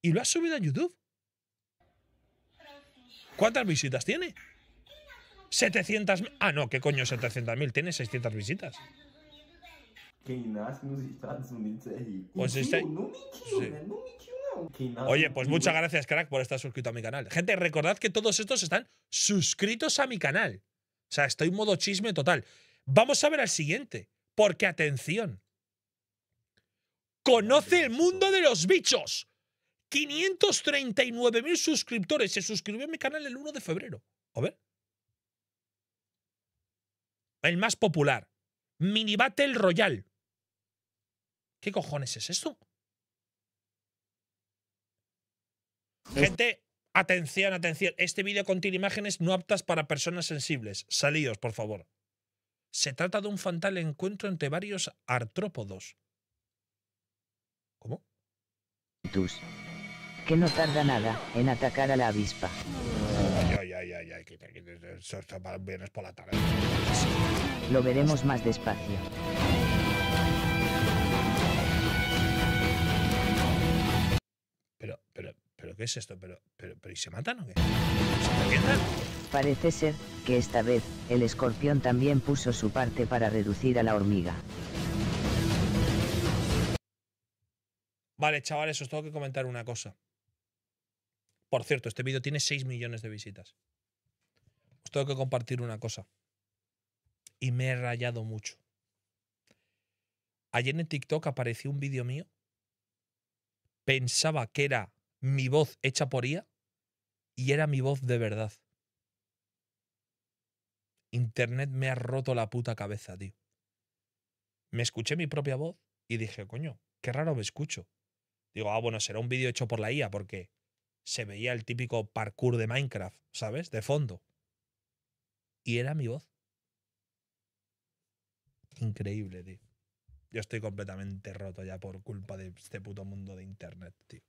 y lo has subido a YouTube. ¿Cuántas visitas tiene? 700. Ah, no, ¿qué coño 700.000? Tiene 600 visitas. Oye, pues muchas gracias, crack, por estar suscrito a mi canal. Gente, recordad que todos estos están suscritos a mi canal. O sea, estoy en modo chisme total. Vamos a ver al siguiente. Porque atención. Conoce el mundo de los bichos. 539 mil suscriptores. Se suscribió a mi canal el 1 de febrero. A ver. El más popular. Mini Battle Royale. ¿Qué cojones es esto? Gente, atención, atención. Este vídeo contiene imágenes no aptas para personas sensibles. Salidos, por favor. Se trata de un fatal encuentro entre varios artrópodos. ¿Cómo? que no tarda nada en atacar a la avispa. Ay, ay, ay, ay, vienes por la tarde. Lo veremos más despacio. Pero, pero, pero, ¿qué es esto? Pero, pero, ¿y se matan o qué? ¿Se Parece ser que esta vez, el escorpión también puso su parte para reducir a la hormiga. Vale, chavales, os tengo que comentar una cosa. Por cierto, este vídeo tiene 6 millones de visitas. Os tengo que compartir una cosa. Y me he rayado mucho. Ayer en TikTok apareció un vídeo mío. Pensaba que era mi voz hecha por IA y era mi voz de verdad. Internet me ha roto la puta cabeza, tío. Me escuché mi propia voz y dije, coño, qué raro me escucho. Digo, ah, bueno, será un vídeo hecho por la IA porque se veía el típico parkour de Minecraft, ¿sabes? De fondo. Y era mi voz. Increíble, tío. Yo estoy completamente roto ya por culpa de este puto mundo de internet, tío.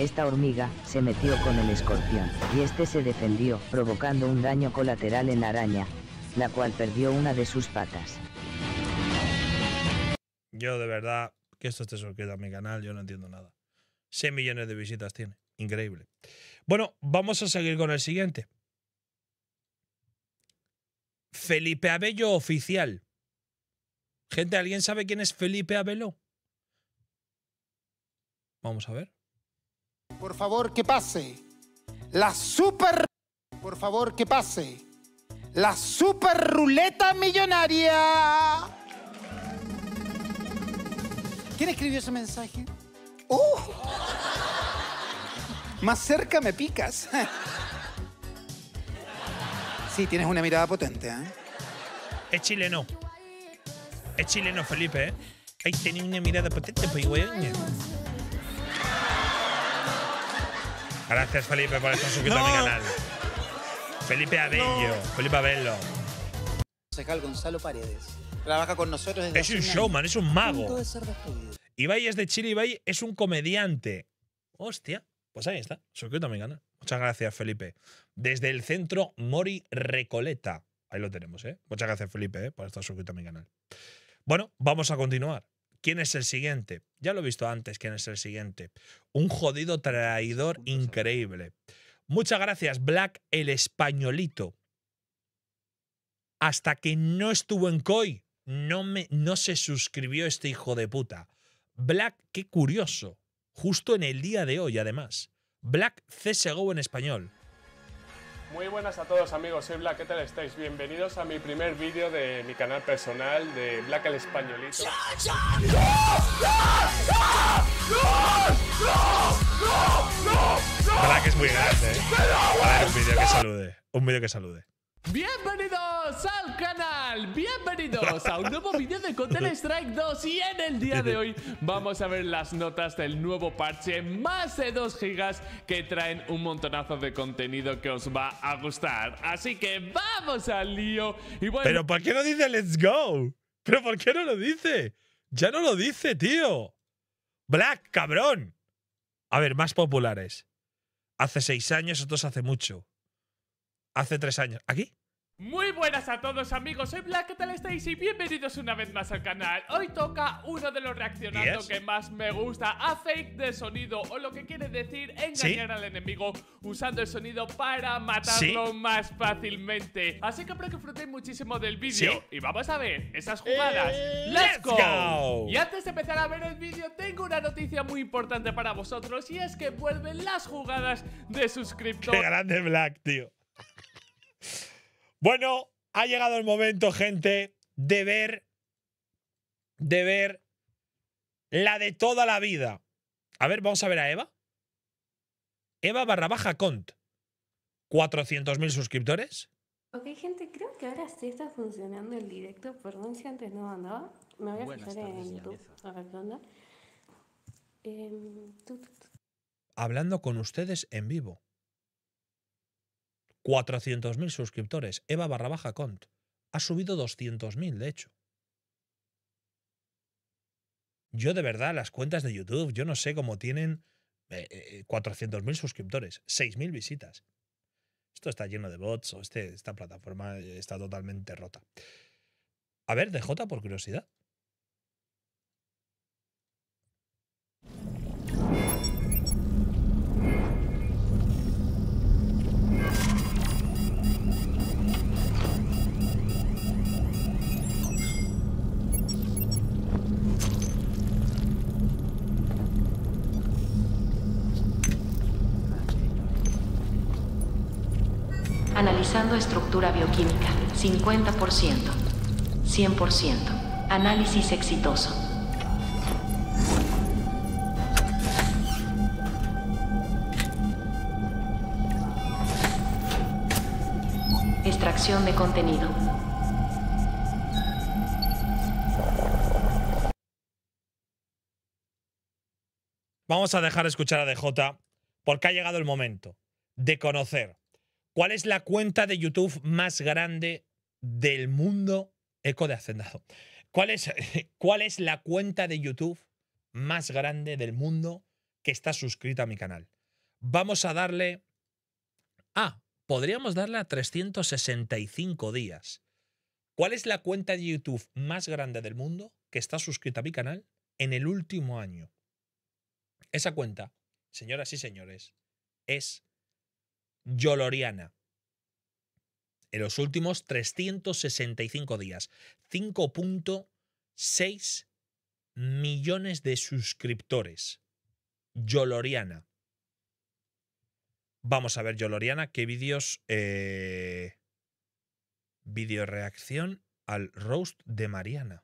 Esta hormiga, se metió con el escorpión, y este se defendió, provocando un daño colateral en la araña, la cual perdió una de sus patas. Yo de verdad, que esto esté suscrito a mi canal, yo no entiendo nada. 6 millones de visitas tiene, increíble. Bueno, vamos a seguir con el siguiente. Felipe Abello oficial. Gente, ¿alguien sabe quién es Felipe Abello? Vamos a ver. Por favor, que pase. La super. Por favor, que pase. La super ruleta millonaria. ¿Quién escribió ese mensaje? ¡Oh! Más cerca me picas. Sí, tienes una mirada potente, ¿eh? Es chileno. Es chileno, Felipe, ¿eh? Ahí una mirada potente, pues, igual. Gracias, Felipe, por estar suscrito a mi canal. Felipe Abello. Felipe Abello. Gonzalo Paredes. Trabaja con nosotros desde Es un showman, es un mago. Ibai es de Chile, Ibai es un comediante. Hostia. Pues ahí está. Suscríbete a mi canal. Muchas gracias, Felipe. Desde el centro Mori Recoleta. Ahí lo tenemos, ¿eh? Muchas gracias, Felipe, ¿eh? por estar suscrito a mi canal. Bueno, vamos a continuar. ¿Quién es el siguiente? Ya lo he visto antes, ¿quién es el siguiente? Un jodido traidor increíble. Muchas gracias, Black el Españolito. Hasta que no estuvo en COI, no, me, no se suscribió este hijo de puta. Black, qué curioso. Justo en el día de hoy, además. Black CSGO en español. Muy buenas a todos amigos, soy Black, ¿qué tal estáis? Bienvenidos a mi primer vídeo de mi canal personal de Black el Españolito. Black es muy grande. ¿eh? un vídeo que salude. Un vídeo que salude. Bienvenidos al canal, bienvenidos a un nuevo vídeo de Counter Strike 2 y en el día de hoy vamos a ver las notas del nuevo parche más de 2 gigas que traen un montonazo de contenido que os va a gustar. Así que vamos al lío Pero ¿por qué no dice let's go? ¿Pero por qué no lo dice? Ya no lo dice, tío. Black, cabrón. A ver, más populares. Hace 6 años, otros hace mucho hace tres años. ¿Aquí? Muy buenas a todos amigos, soy Black, ¿qué tal estáis? Y bienvenidos una vez más al canal Hoy toca uno de los reaccionando que más me gusta A fake de sonido, o lo que quiere decir engañar al enemigo Usando el sonido para matarlo más fácilmente Así que espero que disfrutéis muchísimo del vídeo Y vamos a ver esas jugadas eh, ¡Let's go! Y antes de empezar a ver el vídeo tengo una noticia muy importante para vosotros Y es que vuelven las jugadas de suscriptor ¡Qué grande Black, tío! Bueno, ha llegado el momento, gente, de ver, de ver la de toda la vida. A ver, vamos a ver a Eva. Eva barra baja cont. 400.000 suscriptores. Ok, gente, creo que ahora sí está funcionando el directo. Perdón si antes no andaba. Me voy a fijar en YouTube. A em, Hablando con ustedes en vivo. 400.000 suscriptores. Eva barra baja cont. Ha subido 200.000, de hecho. Yo de verdad, las cuentas de YouTube, yo no sé cómo tienen 400.000 eh, eh, eh, suscriptores, 6.000 visitas. Esto está lleno de bots o este, esta plataforma está totalmente rota. A ver, DJ por curiosidad. estructura bioquímica, 50%, 100%, análisis exitoso. Extracción de contenido. Vamos a dejar escuchar a DJ porque ha llegado el momento de conocer ¿Cuál es la cuenta de YouTube más grande del mundo? Eco de Hacendado. ¿Cuál es, ¿Cuál es la cuenta de YouTube más grande del mundo que está suscrita a mi canal? Vamos a darle... Ah, podríamos darle a 365 días. ¿Cuál es la cuenta de YouTube más grande del mundo que está suscrita a mi canal en el último año? Esa cuenta, señoras y señores, es Yoloriana. En los últimos 365 días, 5.6 millones de suscriptores. Yoloriana. Vamos a ver, Yoloriana, qué vídeos. Eh, al roast de Mariana.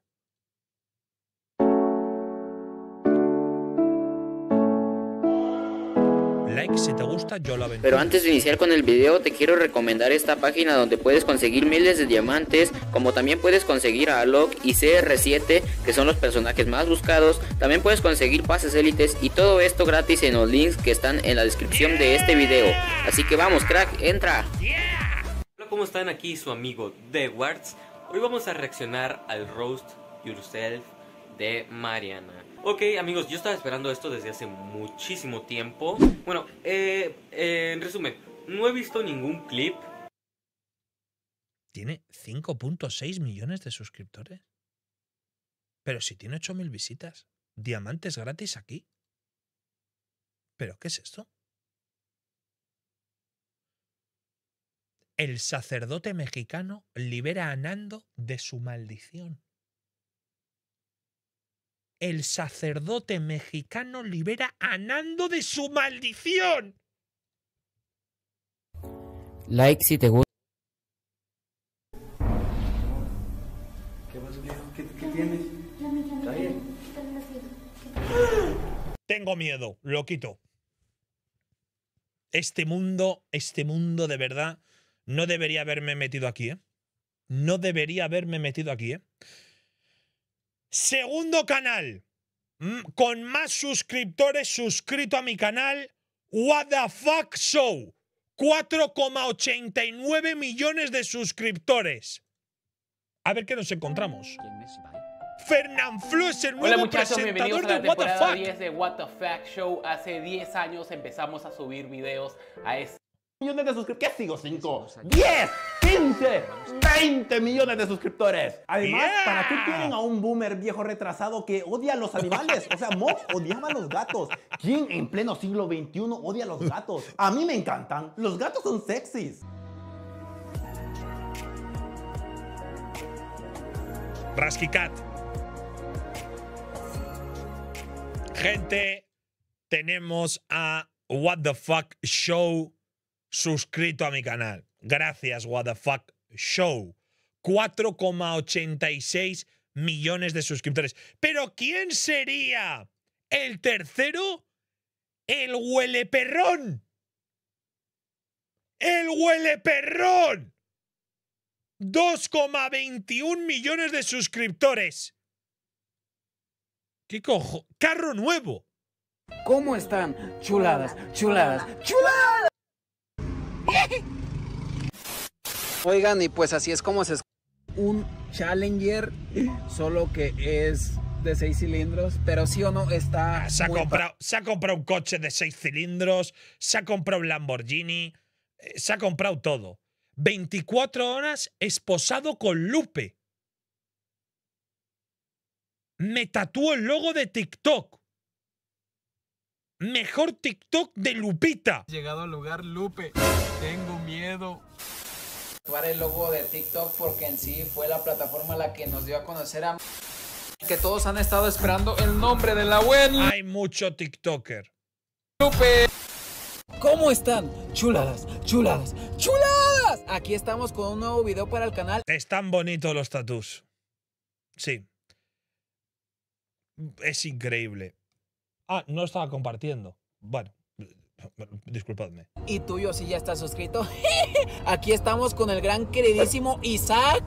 Pero antes de iniciar con el video, te quiero recomendar esta página donde puedes conseguir miles de diamantes, como también puedes conseguir a Alok y CR7, que son los personajes más buscados. También puedes conseguir pases élites y todo esto gratis en los links que están en la descripción de este video. Así que vamos, crack, entra. Hola, ¿cómo están? Aquí su amigo The Wards. Hoy vamos a reaccionar al Roast Yourself de Mariana. Ok amigos, yo estaba esperando esto desde hace muchísimo tiempo. Bueno, eh, eh, en resumen, no he visto ningún clip. Tiene 5.6 millones de suscriptores. Pero si tiene 8.000 visitas. Diamantes gratis aquí. ¿Pero qué es esto? El sacerdote mexicano libera a Nando de su maldición el sacerdote mexicano libera a Nando de su maldición. Like si te gusta. Tengo miedo, lo quito. Este mundo, este mundo de verdad, no debería haberme metido aquí, ¿eh? No debería haberme metido aquí, ¿eh? Segundo canal mm. con más suscriptores suscrito a mi canal, What the Fuck Show. 4,89 millones de suscriptores. A ver qué nos encontramos. Fernán Flu es el nuevo muchachos, de What de What the Fuck Show. Hace 10 años empezamos a subir videos a este. Millones de suscriptores. ¿Qué sigo? 5. ¡10! 20, 20 millones de suscriptores. Además, ¿para qué tienen a un boomer viejo retrasado que odia a los animales? O sea, Mox odiaba a los gatos. ¿Quién en pleno siglo XXI odia a los gatos? A mí me encantan. Los gatos son sexys. Raskicat. Cat. Gente, tenemos a What the Fuck Show suscrito a mi canal. Gracias, what fuck show. 4,86 millones de suscriptores. Pero ¿quién sería el tercero? El hueleperrón! El hueleperrón! 2,21 millones de suscriptores. ¿Qué cojo? Carro nuevo. ¿Cómo están? Chuladas, chuladas, chuladas. Oigan, y pues así es como se un Challenger, solo que es de seis cilindros, pero sí o no está. Ah, se ha, comprado, se ha comprado un coche de seis cilindros, se ha comprado un Lamborghini, eh, se ha comprado todo. 24 horas esposado con Lupe. Me tatúo el logo de TikTok. Mejor TikTok de Lupita. Llegado al lugar, Lupe. Tengo miedo el logo de TikTok porque en sí fue la plataforma la que nos dio a conocer a que todos han estado esperando el nombre de la web. Hay mucho TikToker. Lupe. ¿Cómo están? Chuladas, chuladas, chuladas. Aquí estamos con un nuevo video para el canal. Están bonitos los tatús. Sí. Es increíble. Ah, no estaba compartiendo. Bueno. Disculpadme. Y tuyo si ya estás suscrito. Aquí estamos con el gran queridísimo Isaac,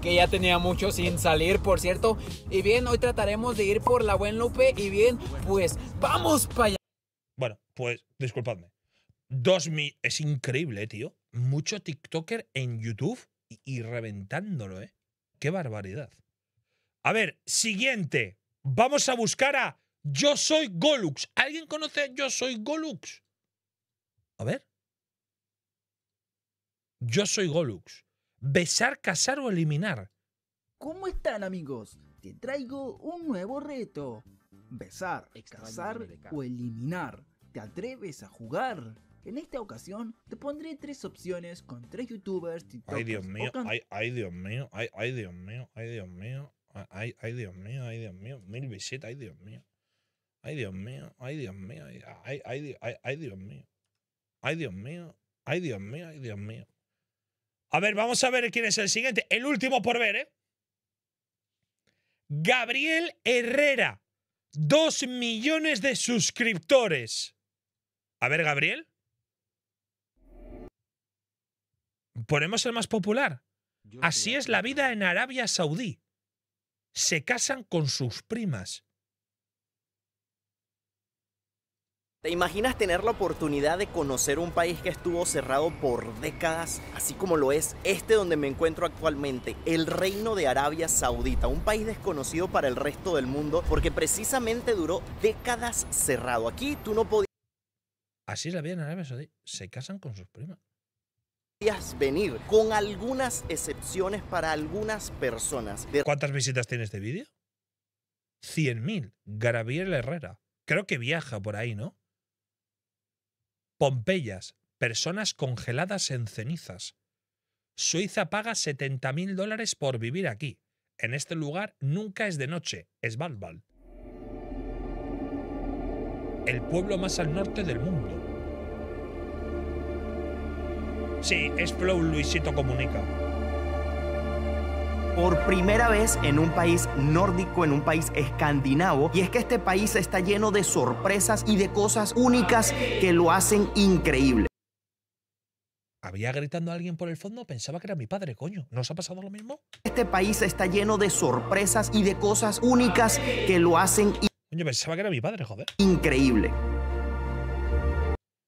que ya tenía mucho sin salir, por cierto. Y bien, hoy trataremos de ir por la Buen Lupe. Y bien, pues vamos para allá. Bueno, pues disculpadme. Dos Es increíble, tío. Mucho TikToker en YouTube y reventándolo, ¿eh? Qué barbaridad. A ver, siguiente. Vamos a buscar a yo soy Golux. ¿Alguien conoce a Yo soy Golux? A ver. Yo soy Golux. Besar, casar o eliminar. ¿Cómo están amigos? Te traigo un nuevo reto. Besar, casar o eliminar. ¿Te atreves a jugar? En esta ocasión te pondré tres opciones con tres youtubers, TikTokers ay Dios, mío, ay, ay, Dios mío, ay, ay Dios mío, ay Dios mío, ay, ay Dios mío, ay Dios mío, mil visitas, ay Dios mío. Ay, Dios mío, ay, Dios mío, ay, ay, ay, Dios mío. Ay, Dios mío, ay, Dios mío, ay, Dios mío. A ver, vamos a ver quién es el siguiente. El último por ver, ¿eh? Gabriel Herrera, dos millones de suscriptores. A ver, Gabriel. Ponemos el más popular. Así es la vida en Arabia Saudí. Se casan con sus primas. ¿Te imaginas tener la oportunidad de conocer un país que estuvo cerrado por décadas, así como lo es este donde me encuentro actualmente, el Reino de Arabia Saudita, un país desconocido para el resto del mundo porque precisamente duró décadas cerrado? Aquí tú no podías... Así es la vida en Arabia Saudita, se casan con sus primas venir, con algunas excepciones para algunas personas. ¿Cuántas visitas tiene este vídeo? 100.000. Gabriel Herrera. Creo que viaja por ahí, ¿no? Pompeyas, personas congeladas en cenizas. Suiza paga 70.000 dólares por vivir aquí. En este lugar nunca es de noche, es Balbal. El pueblo más al norte del mundo. Sí, es Flow Luisito Comunica por primera vez en un país nórdico, en un país escandinavo. Y es que este país está lleno de sorpresas y de cosas únicas que lo hacen increíble. Había gritando a alguien por el fondo, pensaba que era mi padre, coño. ¿Nos ha pasado lo mismo? Este país está lleno de sorpresas y de cosas únicas que lo hacen... Coño, pensaba que era mi padre, joder. Increíble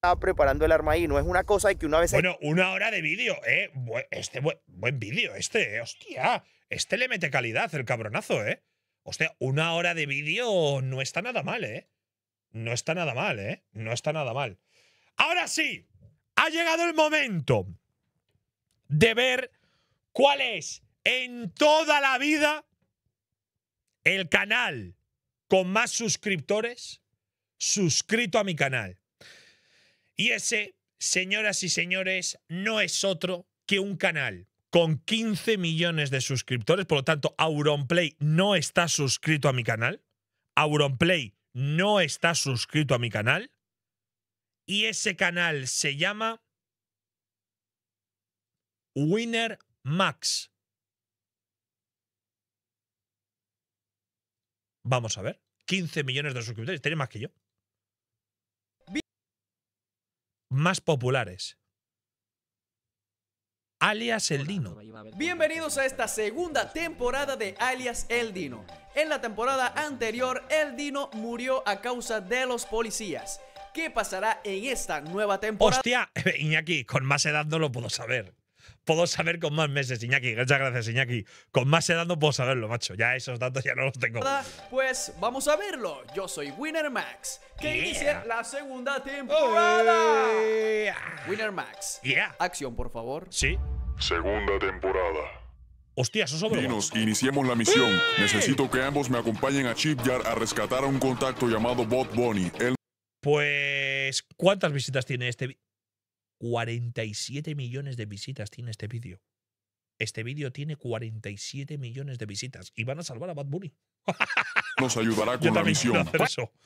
estaba preparando el arma ahí. No es una cosa que una vez. Bueno, una hora de vídeo, ¿eh? Este buen, buen vídeo, este, ¿eh? hostia. Este le mete calidad, el cabronazo, ¿eh? Hostia, una hora de vídeo no está nada mal, ¿eh? No está nada mal, ¿eh? No está nada mal. Ahora sí, ha llegado el momento de ver cuál es en toda la vida el canal con más suscriptores suscrito a mi canal. Y ese, señoras y señores, no es otro que un canal con 15 millones de suscriptores. Por lo tanto, Auronplay no está suscrito a mi canal. Auronplay no está suscrito a mi canal. Y ese canal se llama Winner Max. Vamos a ver. 15 millones de suscriptores. Tiene más que yo. Más populares alias El Dino. Bienvenidos a esta segunda temporada de alias El Dino. En la temporada anterior, El Dino murió a causa de los policías. ¿Qué pasará en esta nueva temporada? Hostia, Iñaki, con más edad no lo puedo saber puedo saber con más meses, Iñaki. Muchas gracias, Iñaki. Con más edad no puedo saberlo, macho. Ya esos datos ya no los tengo. Pues vamos a verlo. Yo soy Winner Max, que inicie la segunda temporada. Winner Max. Yeah. Acción, por favor. Sí. Segunda temporada. Hostia, eso sobre. iniciemos la misión. Necesito que ambos me acompañen a Chipyard a rescatar a un contacto llamado Bot Bonnie. Pues, ¿cuántas visitas tiene este 47 millones de visitas tiene este vídeo. Este vídeo tiene 47 millones de visitas y van a salvar a Bad Bunny. Nos ayudará con la misión.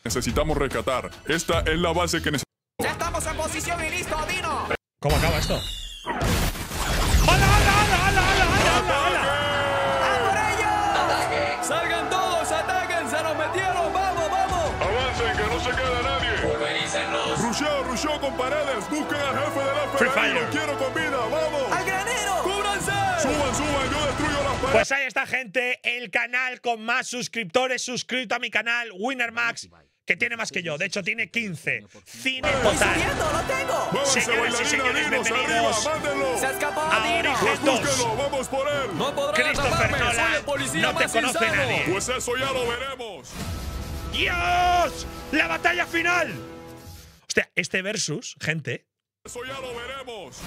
Necesitamos rescatar. Esta es la base que necesitamos. Ya estamos en posición y listo, Dino. ¿Cómo acaba esto? ¡Hala, hala, hala, hala, hala, hala! ¡A por ellos! ¡Salgan todos, ataquen! ¡Se nos metieron! ¡Vamos, vamos! ¡Avancen, que no se quede nadie! ¡Pulverícenlos! ¡Rusheo, rusheo con paredes! Free Fire. Quiero comida, vamos. ¡Al granero! ¡Cúbranse! ¡Suban, suban! Yo destruyo las paredes. Pues ahí está, gente. El canal con más suscriptores suscrito a mi canal, Winner Max. Que tiene más que yo, de hecho tiene 15. Cine total. Subiendo, lo tengo. Señoras y señores, bienvenidos. Se escapó a Origen 2. Vamos por él. No Christopher Nolan. No te conoce nadie. Pues eso ya lo veremos. ¡Dios! ¡La batalla final! Hostia, este versus, gente, eso ya lo veremos.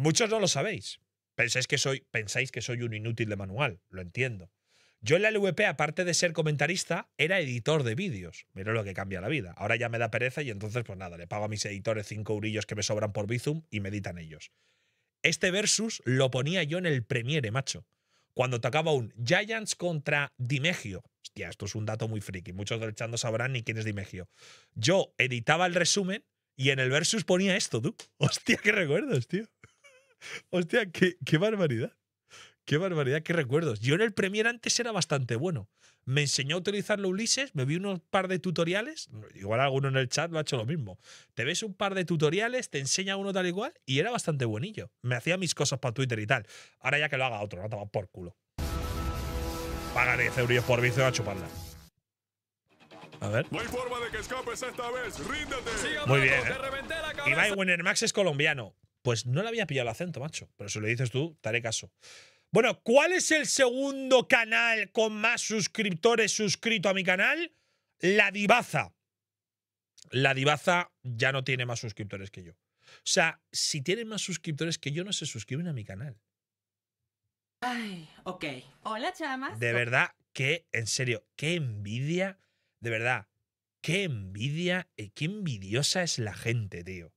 Muchos no lo sabéis. Pensáis que soy, pensáis que soy un inútil de manual, lo entiendo. Yo en la LVP, aparte de ser comentarista, era editor de vídeos. Mira lo que cambia la vida. Ahora ya me da pereza y entonces, pues nada, le pago a mis editores cinco eurillos que me sobran por Bizum y me editan ellos. Este versus lo ponía yo en el Premiere, macho. Cuando tocaba un Giants contra Dimegio. Hostia, esto es un dato muy friki. Muchos del chat no sabrán ni quién es Dimegio. Yo editaba el resumen y en el versus ponía esto, tú. Hostia, qué recuerdos, tío. Hostia, qué, barbaridad. Qué barbaridad, qué recuerdos. Yo en el Premiere antes era bastante bueno. Me enseñó a utilizarlo Ulises, me vi unos par de tutoriales, igual alguno en el chat lo ha hecho lo mismo. Te ves un par de tutoriales, te enseña uno tal igual cual, y era bastante buenillo. Me hacía mis cosas para Twitter y tal. Ahora ya que lo haga otro, no vas por culo. Paga 10 euros por vicio a chuparla. A ver. No hay forma de que escapes esta vez. Ríndete. Muy bien. ¿eh? Ibai Winnermax es colombiano. Pues no le había pillado el acento, macho. Pero si lo dices tú, te haré caso. Bueno, ¿cuál es el segundo canal con más suscriptores suscrito a mi canal? La Divaza. La Divaza ya no tiene más suscriptores que yo. O sea, si tienen más suscriptores que yo, no se suscriben a mi canal. Ay, ok. Hola, chamas. De verdad, que, en serio, qué envidia de verdad, qué envidia, y eh, qué envidiosa es la gente, tío.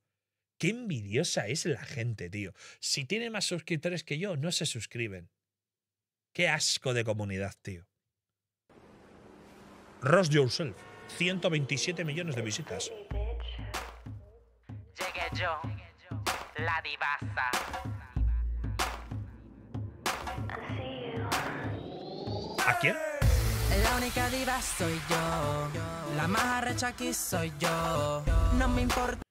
Qué envidiosa es la gente, tío. Si tiene más suscriptores que yo, no se suscriben. Qué asco de comunidad, tío. Ross Yourself, 127 millones de visitas. ¿A quién? La única diva soy yo. La más arrecha aquí soy yo. No me importa.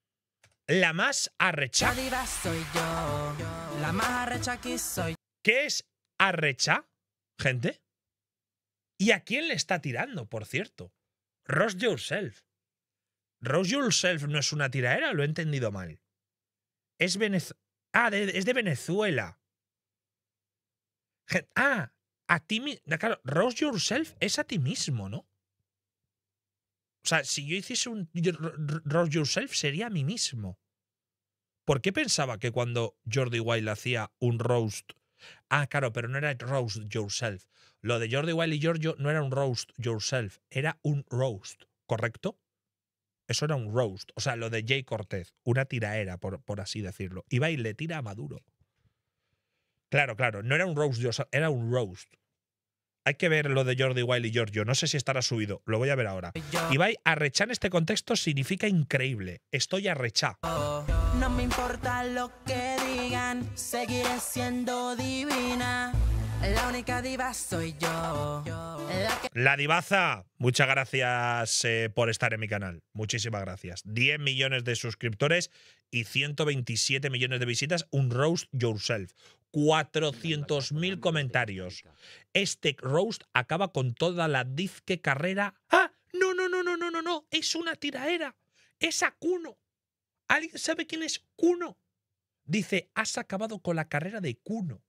La más arrecha. La diva soy yo. La más arrecha aquí soy yo. ¿Qué es arrecha, gente? ¿Y a quién le está tirando, por cierto? Ross Yourself. Rose Yourself no es una tiraera, lo he entendido mal. Es Venez... ah, es de Venezuela. Ah, a ti mismo. Claro, roast yourself es a ti mismo, ¿no? O sea, si yo hiciese un roast yourself sería a mí mismo. ¿Por qué pensaba que cuando Jordi Wild hacía un roast? Ah, claro, pero no era roast yourself. Lo de Jordi Wild y Giorgio no era un roast yourself, era un roast, ¿correcto? Eso era un roast. O sea, lo de Jay Cortez, una tiraera, por, por así decirlo. Iba y le tira a Maduro. Claro, claro. No era un roast, era un roast. Hay que ver lo de Jordi Wild y Giorgio. No sé si estará subido. Lo voy a ver ahora. y Ibai, a en este contexto significa increíble. Estoy arrechá. No me importa lo que digan, seguiré siendo divina. La única diva soy yo. La, divaza, muchas gracias eh, por estar en mi canal. Muchísimas gracias. 10 millones de suscriptores y 127 millones de visitas. Un roast yourself. 400.000 comentarios. Este roast acaba con toda la dizque carrera. ¡Ah! No, no, no, no, no, no, no. Es una tiraera. Es a Cuno. ¿Alguien sabe quién es Kuno? Dice, has acabado con la carrera de Kuno.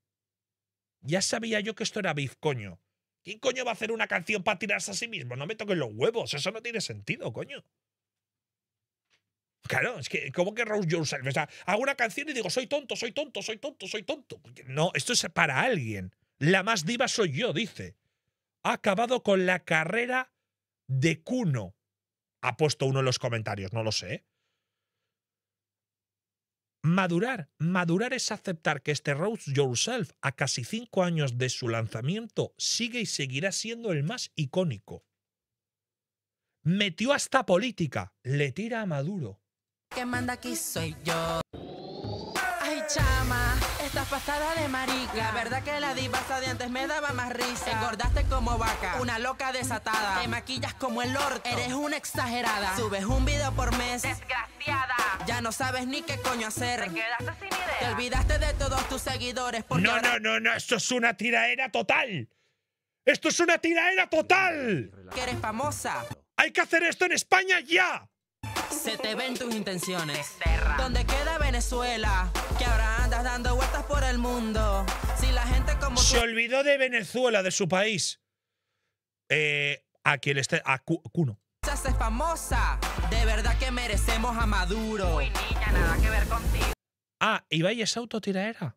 Ya sabía yo que esto era bizcoño. ¿Quién coño va a hacer una canción para tirarse a sí mismo? No me toquen los huevos, eso no tiene sentido, coño. Claro, es que, ¿cómo que Rose Yourself? O sea, hago una canción y digo, soy tonto, soy tonto, soy tonto, soy tonto. No, esto es para alguien. La más diva soy yo, dice. Ha acabado con la carrera de Cuno. Ha puesto uno en los comentarios, no lo sé. Madurar. Madurar es aceptar que este Rose Yourself, a casi cinco años de su lanzamiento, sigue y seguirá siendo el más icónico. Metió hasta política. Le tira a Maduro. manda aquí soy yo chama, estás pasada de marica. La verdad que la diva de antes me daba más risa. Engordaste como vaca, una loca desatada. Te maquillas como el orto, eres una exagerada. Subes un video por mes, desgraciada. Ya no sabes ni qué coño hacer. Te quedaste sin idea. Te olvidaste de todos tus seguidores porque No, no, no, no, esto es una tiraera total. Esto es una tiraera total. Que eres famosa. Hay que hacer esto en España ya. Se te ven tus intenciones. Donde queda Venezuela, que ahora andas dando vueltas por el mundo. Si la gente como tú... Se olvidó de Venezuela, de su país. Eh, a quien esté. A Cuno. Se hace famosa. De verdad que merecemos a Maduro. Uy, niña, nada que ver contigo. Ah, Ibai es autotiraera.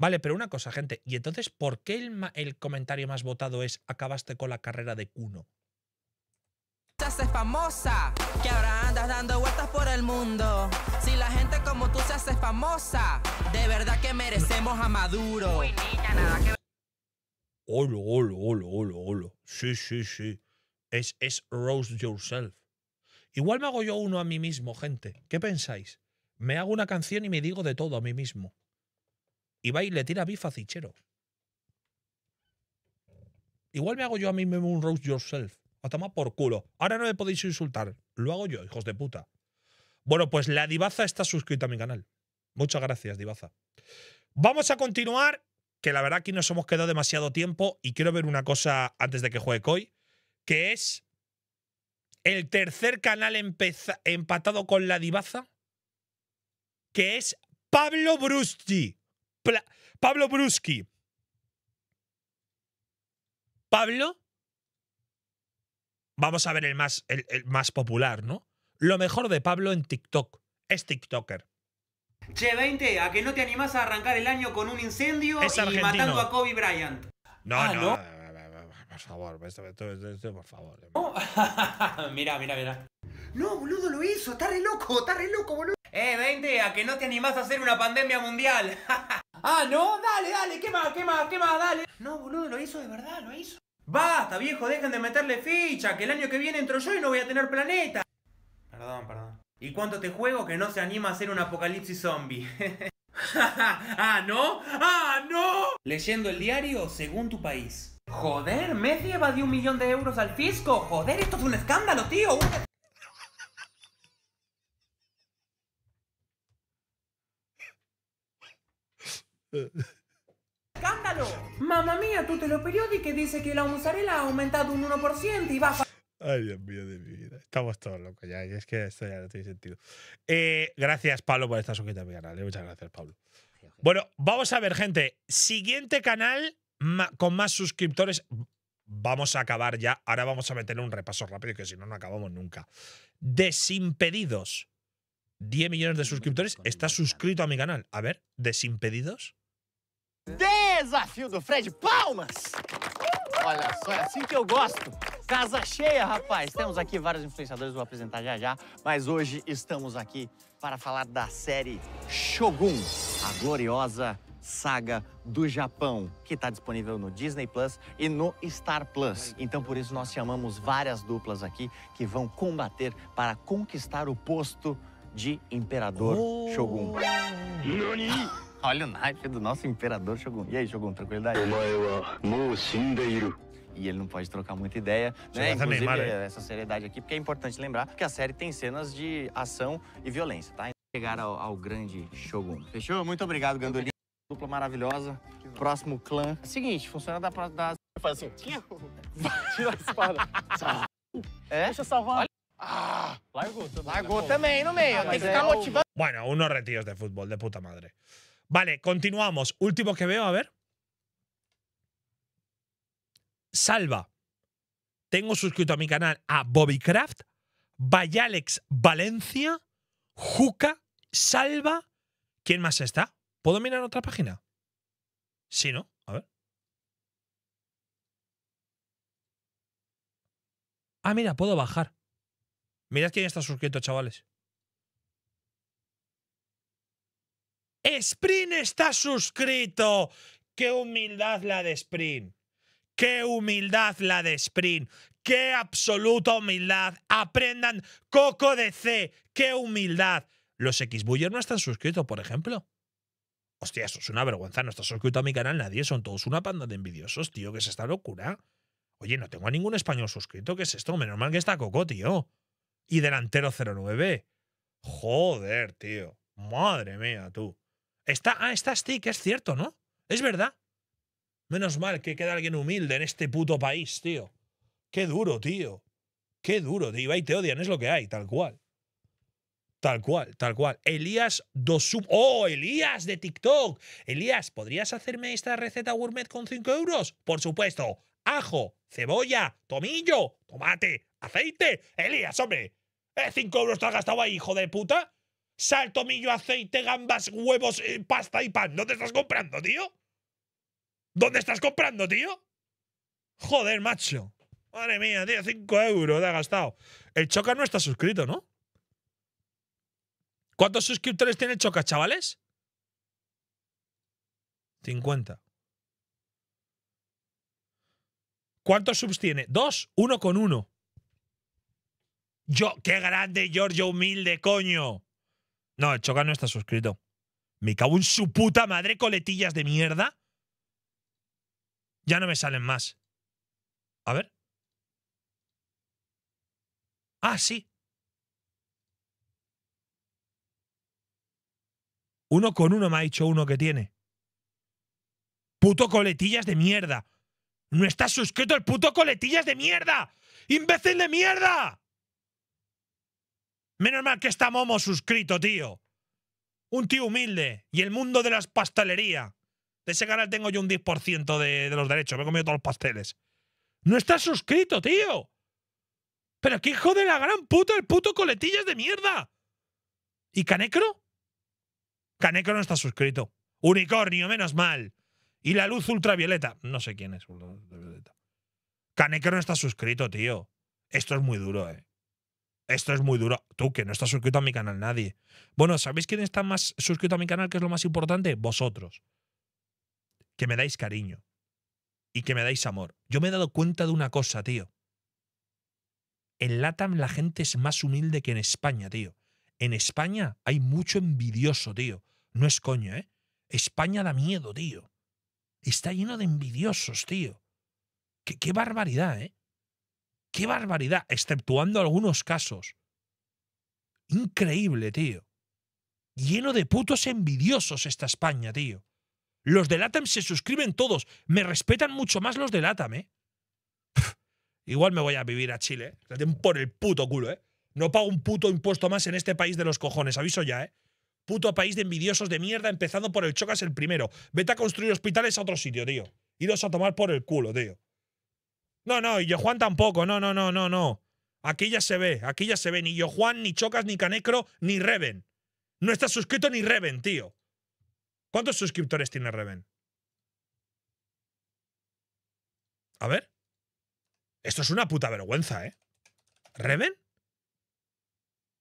Vale, pero una cosa, gente. ¿Y entonces por qué el, el comentario más votado es acabaste con la carrera de Cuno? se famosa, que ahora andas dando vueltas por el mundo. Si la gente como tú se hace famosa, de verdad que merecemos a Maduro. hola, hola, hola Olo, Sí, sí, sí. Es, es roast yourself. Igual me hago yo uno a mí mismo, gente. ¿Qué pensáis? Me hago una canción y me digo de todo a mí mismo. Y va y le tira bifa a Igual me hago yo a mí mismo un roast yourself. A tomar por culo. Ahora no me podéis insultar. Lo hago yo, hijos de puta. Bueno, pues la Divaza está suscrita a mi canal. Muchas gracias, Divaza. Vamos a continuar, que la verdad aquí nos hemos quedado demasiado tiempo y quiero ver una cosa antes de que juegue Koi, que es el tercer canal empatado con la Divaza, que es Pablo Bruschi. Pablo Bruschi. Pablo Vamos a ver el más, el, más popular, ¿no? Lo mejor de Pablo en TikTok. Es TikToker. Che, 20, ¿a que no te animás a arrancar el año con un incendio y matando a Kobe Bryant? No, ah, no, eh, Por favor, por favor. Mira, mira, mira. No, boludo, lo hizo. Está re loco, está re loco, boludo. Eh, 20, a que no te animás a hacer una pandemia mundial. ah, no, dale, dale, ¿qué más, qué más, qué más, dale? No, boludo, lo hizo de verdad, lo hizo. Basta, viejo, dejen de meterle ficha, que el año que viene entro yo y no voy a tener planeta. Perdón, perdón. ¿Y cuánto te juego que no se anima a hacer un apocalipsis zombie? ¡Ah, no! ¡Ah, no! Leyendo el diario según tu país. Joder, Messi de un millón de euros al fisco. Joder, esto es un escándalo, tío. ¡Escándalo! Mamá mía, tú te lo dice que la mozzarella ha aumentado un 1% y baja. Ay, Dios mío de mi vida. Estamos todos locos ya. es que esto ya no tiene sentido. Eh, gracias, Pablo, por estar suscrito a mi canal. Eh, muchas gracias, Pablo. Bueno, vamos a ver, gente. Siguiente canal con más suscriptores. Vamos a acabar ya. Ahora vamos a meter un repaso rápido, que si no, no acabamos nunca. Desimpedidos. 10 millones de suscriptores. Está suscrito a mi canal. A ver, Desimpedidos. Desafio do Fred, palmas! Olha só, é assim que eu gosto. Casa cheia, rapaz. Temos aqui vários influenciadores, vou apresentar já já. Mas hoje estamos aqui para falar da série Shogun, a gloriosa saga do Japão, que está disponível no Disney Plus e no Star Plus. Então, por isso, nós chamamos várias duplas aqui que vão combater para conquistar o posto de Imperador oh. Shogun. Nani? Olha o naipe do nosso imperador Shogun. E aí, Shogun, tranquilidade? E ele não pode trocar muita ideia, né? Inclusive, é, essa seriedade aqui, porque é importante lembrar que a série tem cenas de ação e violência, tá? Chegar ao, ao grande Shogun. Fechou? Muito obrigado, Gandolim. Dupla maravilhosa. Próximo clã. É seguinte, funciona da... da... Faz assim. Tira a espada. é? Deixa eu salvar. Ah, também largó no meio. Ah, hay que é estar tá motivado. Bueno, unos retiros de futebol de puta madre. Vale, continuamos. Último que veo, a ver. Salva. Tengo suscrito a mi canal a Bobbycraft, Bayalex Valencia, Juca, Salva. ¿Quién más está? ¿Puedo mirar otra página? Sí, ¿no? A ver. Ah, mira, puedo bajar. Mirad quién está suscrito, chavales. Sprint está suscrito. Qué humildad la de Sprint. Qué humildad la de Sprint. Qué absoluta humildad. Aprendan Coco de C. Qué humildad. Los Xbuyer no están suscritos, por ejemplo. Hostia, eso es una vergüenza. No está suscrito a mi canal nadie. Son todos una panda de envidiosos, tío. Que es esta locura? Oye, no tengo a ningún español suscrito. ¿Qué es esto? Menos mal que está Coco, tío. Y delantero 09. Joder, tío. Madre mía, tú. Está, ah, está Stick, es cierto, ¿no? Es verdad. Menos mal que queda alguien humilde en este puto país, tío. Qué duro, tío. Qué duro, tío. Y te odian, es lo que hay, tal cual. Tal cual, tal cual. Elías sub ¡Oh, Elías de TikTok! Elías, ¿podrías hacerme esta receta gourmet con 5 euros? Por supuesto. Ajo, cebolla, tomillo, tomate, aceite. Elías, hombre. ¿Eh, euros te has gastado ahí, hijo de puta? sal, tomillo, aceite, gambas, huevos, eh, pasta y pan. ¿Dónde estás comprando, tío? ¿Dónde estás comprando, tío? Joder, macho. Madre mía, tío, 5 euros de ha gastado. El Choca no está suscrito, ¿no? ¿Cuántos suscriptores tiene Choca, chavales? 50. ¿Cuántos subs tiene? Dos, uno con uno. Yo, qué grande, Giorgio Humilde, coño. No, el Choca no está suscrito. Me cago en su puta madre, coletillas de mierda. Ya no me salen más. A ver. Ah, sí. Uno con uno me ha dicho uno que tiene. Puto coletillas de mierda. No está suscrito el puto coletillas de mierda. ¡Imbécil de mierda! Menos mal que está Momo suscrito, tío. Un tío humilde. Y el mundo de las pastelerías. De ese canal tengo yo un 10% de, de los derechos. Me he comido todos los pasteles. No está suscrito, tío. Pero qué hijo de la gran puta, el puto coletillas de mierda. ¿Y Canecro? Canecro no está suscrito. Unicornio, menos mal. Y la luz ultravioleta. No sé quién es Canecro no está suscrito, tío. Esto es muy duro, eh. Esto es muy duro. Tú, que no estás suscrito a mi canal, nadie. Bueno, ¿sabéis quién está más suscrito a mi canal? que es lo más importante? Vosotros. Que me dais cariño. Y que me dais amor. Yo me he dado cuenta de una cosa, tío. En Latam la gente es más humilde que en España, tío. En España hay mucho envidioso, tío. No es coño, ¿eh? España da miedo, tío. Está lleno de envidiosos, tío. Qué, qué barbaridad, ¿eh? Qué barbaridad, exceptuando algunos casos. Increíble, tío. Lleno de putos envidiosos esta España, tío. Los de ATAM se suscriben todos. Me respetan mucho más los del ATAM, ¿eh? igual me voy a vivir a Chile. ¿eh? Por el puto culo, ¿eh? No pago un puto impuesto más en este país de los cojones, aviso ya, ¿eh? Puto país de envidiosos de mierda, empezando por el Chocas el primero. Vete a construir hospitales a otro sitio, tío. Idos a tomar por el culo, tío. No, no, y yo Juan tampoco. No, no, no, no, no. Aquí ya se ve, aquí ya se ve. Ni yo Juan, ni Chocas, ni Canecro, ni Reven. No está suscrito ni Reven, tío. ¿Cuántos suscriptores tiene Reven? A ver. Esto es una puta vergüenza, ¿eh? ¿Reven?